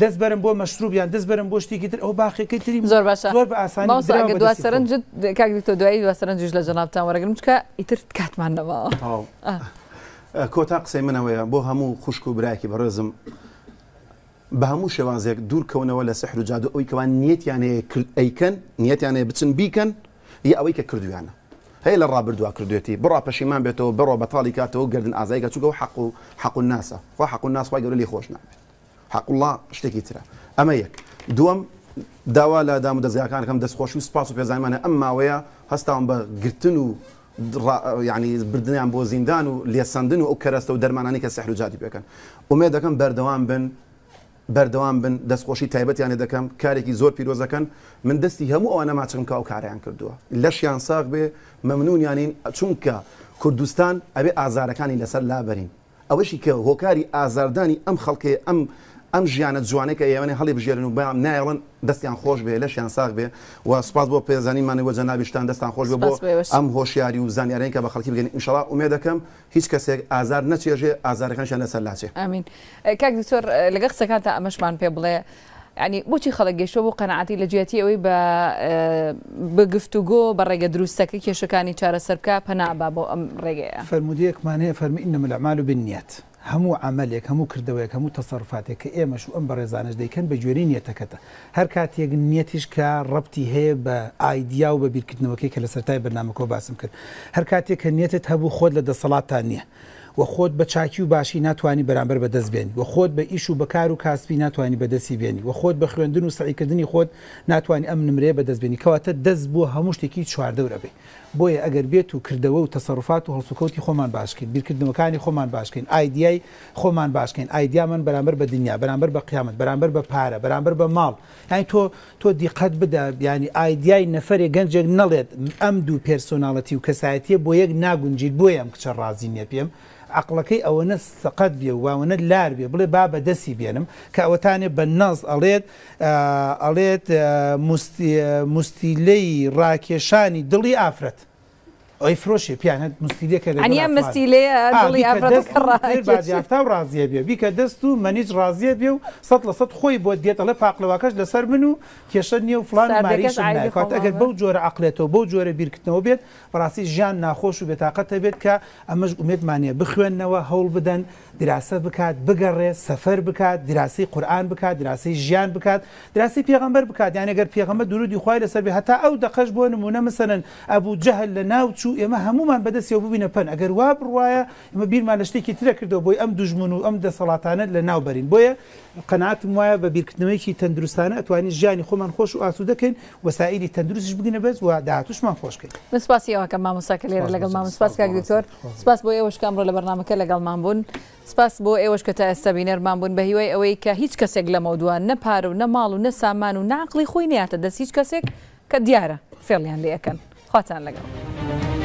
[SPEAKER 3] دەست بەرم بۆ مەشروبیان دەست بەرم بۆ شتێکی تر ئەو باقیەکەی تری زۆر باشە زۆر بە ئاسانی دو سەرنج
[SPEAKER 1] کاک تۆ دوایی دو سەرنجش لە جەنابتان وەرەگرم چکە ئیتر کاتمان نەوە.
[SPEAKER 4] کۆتا قسەی منەوەیە بۆ هەموو خوشک و براکی بەڕێزم بە هەموو شێوازێک دوورکەونەوە لە سەحر و جادو ئەوی کەوان نیەتیان ئەیکەن نیەتیانێ بچن بیکەن یا ئەوەی کە کردویانە هەیە لە ڕابردووا کردوێتی بڕا پەشیمان بێتەوە بڕۆ بەتاڵی کاتەوە گردن ئازایگە چوگە و حق و حق و ناسە خوا حق و ناس وای گەورە لی خۆش نابێت حقله شتێکی ترە ئەمە یەک دووەم داوا لە دام و دەزیاکانەکەم دەستخۆش و سپاس و پێزانمانە ئەم ماوەیە هەستان بە گرتن و ینی بردنیان بۆ زیندان و لێسەندن و ئەو کەرەستە و دەرمانانی کە سەحرجاتی پێکەن ئومێ دەکەم بەردەوام بن بەردەوام بن دەستخۆشی تایبەتیانە دەکەم کارێکی زۆر پیرۆزەکەن من دەستی هەموو ئەوانە ماچم کا و کاریان کردووە لەشیان ساغ بێ مەمنونیانین چونکە کوردستان ئەبێ ئازارەکانی لەسەر لابرین ئەوەشی کە هۆکاری ئازاردانی ئەم خەڵکێ ئەم ئەم ژیانە جوانێککە ئێوەنی هەڵی بژێرن و بام نایڵن دەستیان خۆش بێ لەشیان ساغ بێ و سپاس بۆ پێزانیمانەوە جەنابیشتان دەستان خۆش بێ بۆ ئەم هۆشیاری و زانیارەیە کە بە خەڵکی بگەن ئینشڵا ئومێ دەکەم هیچ کەسێک ئازار نەچێژێ ئازارەکانشان لەسەر لاچێ
[SPEAKER 1] ئامین کاک دکتۆر لەگە قسەکانتە ئەمەشمان پێ بڵێ. ینی بۆچی خەڵک گەشتەوە بۆ قەنعاتی لە جێتی ئەوەی بە بگفتوگۆ بە ڕێگە دروستەکە کێشەکانی چارەسەرکە پەنابا بۆ ئەم ڕێگەیە
[SPEAKER 3] فەرمودیەکمانەیە فەرمی ئینەمەلەمال و بنیەت. هەموو عملێک هەموو کردەوەیەک هەموو تەسەرفاتێک کە ئێمەش و ئەم بە ڕێزانش دەیکەن بە جوێری نیەتەکەتە هەر کاتێک نیەتیش کە ڕەتی هەیە بە ئایدیا و بە بیرکردنەوەکەی کە لە سەرای بەنامەکۆ باسم کرد هەر کاتێک کە نیەتت هەبوو خۆت لە دەسەڵاتان نییە و خۆت بە چاکی و باشی ناتوانانی بەرامبەر بەدەست بێنی و خۆت بە ئیش و بەکار و کاسبی ناتوانانی بەدەستی بێنی و خۆت بە خوێندن و سعیکردنی خۆت ناتوانانی ئەم نمرێ بەدەستبێنی کەواتە دەست بۆ هەموو شتێکی چواردەورە بێ بۆیە ئەگەر بێت و کردەوە و تەسەرفات و هەڵسوکەوتی خۆمان باشکەین بیرکردنەکانی خۆمان باشکەین ئایدای خۆمان باشکەین ئایدیامان بەرامبەر بە دنیا بەرامبەر بە قیامەت بەرامبەر بە پارە بەرامبەر بە ماڵ یانی تۆ تۆ دیقەت بدە بیانی ئایدای نەفرێ گەنجێک نەڵێت ئەم دوو پێرسۆناڵەتی و کەسایەتیە بۆ یەک ناگونجیت بۆ ئەم کچە ڕازی نێ پێم عقلەکەی ئەوەنە سەقەت بێ واونە لار بێ بڵێ با بە دەسی بێنم کە ئەوەتانێ بە نەز ئەڵێت ئەڵێت مستیلەی ڕاکێشانی دڵی ئافرەت. ئەوی فرۆشی پیانەت مستیلەکە مستیلەیەفتا و ڕازیە بێ بیکە دەست و مەنیج ڕازیە بێ و سە لە سە خۆی بۆ دێتە لە پاقلەوەکەش لەسەر من و کێشە نییە و فلان ماریشات ئەگەر بەو جۆرە عقلێتەوە بەو جۆرە بیرکردنەوە بێت بەڕاستی ژیان ناخۆش و بێتاقەتە بێت کە ئەمەش گومێتمانە بخوێندنەوە هەوڵ بدەن دراسە بکات بگەڕێ سەفەر بکات دراسی قورآان بکات دراسی ژیان بکات دراسی پێغمبەر بکات یانەگەر پێغمە درودی خخوای لەسەر هەتا ئەو دەقەش بۆ نمونە مسەن ئەبوو جەهل لە ناوچوو ئێمە هەمومان بەدەستی ببینە پەن ئەگەر وا بڕواایە ئمە بیرمان لە شتێکی ترە کردەوە بۆی ئەم دژمن و ئەم دەسەڵاتانە لە ناوبەرین بۆیە قەنات وایە بە بیرکردنەوەیکی تەندروستانە ئەتوانی ژیانی خۆمان خۆش و ئاسو دەکەین وسائلی تەندروستش بگنە بەز و داهاتوشمان خۆشکەین
[SPEAKER 1] مسپاسی ئەوکە مامۆساکە لێرە لەگەڵ مام سپاس کاک دکتۆر سپاس بۆ ئێوەشکام ڕۆ لە بەرنمەکە لەگەڵمان بوون. سپاس بۆ ئێوەش کە تا ئێستا بینەرمان بوون بە هیوای ئەوەی کە هیچ کەسێک لە مەودوان نەپار و نەماڵ و نەسامان و ناقلی خۆی نیاتە دەست هیچ کەسێک کە دیارە فێڵیان لەکەن خواتان لەگەڵ.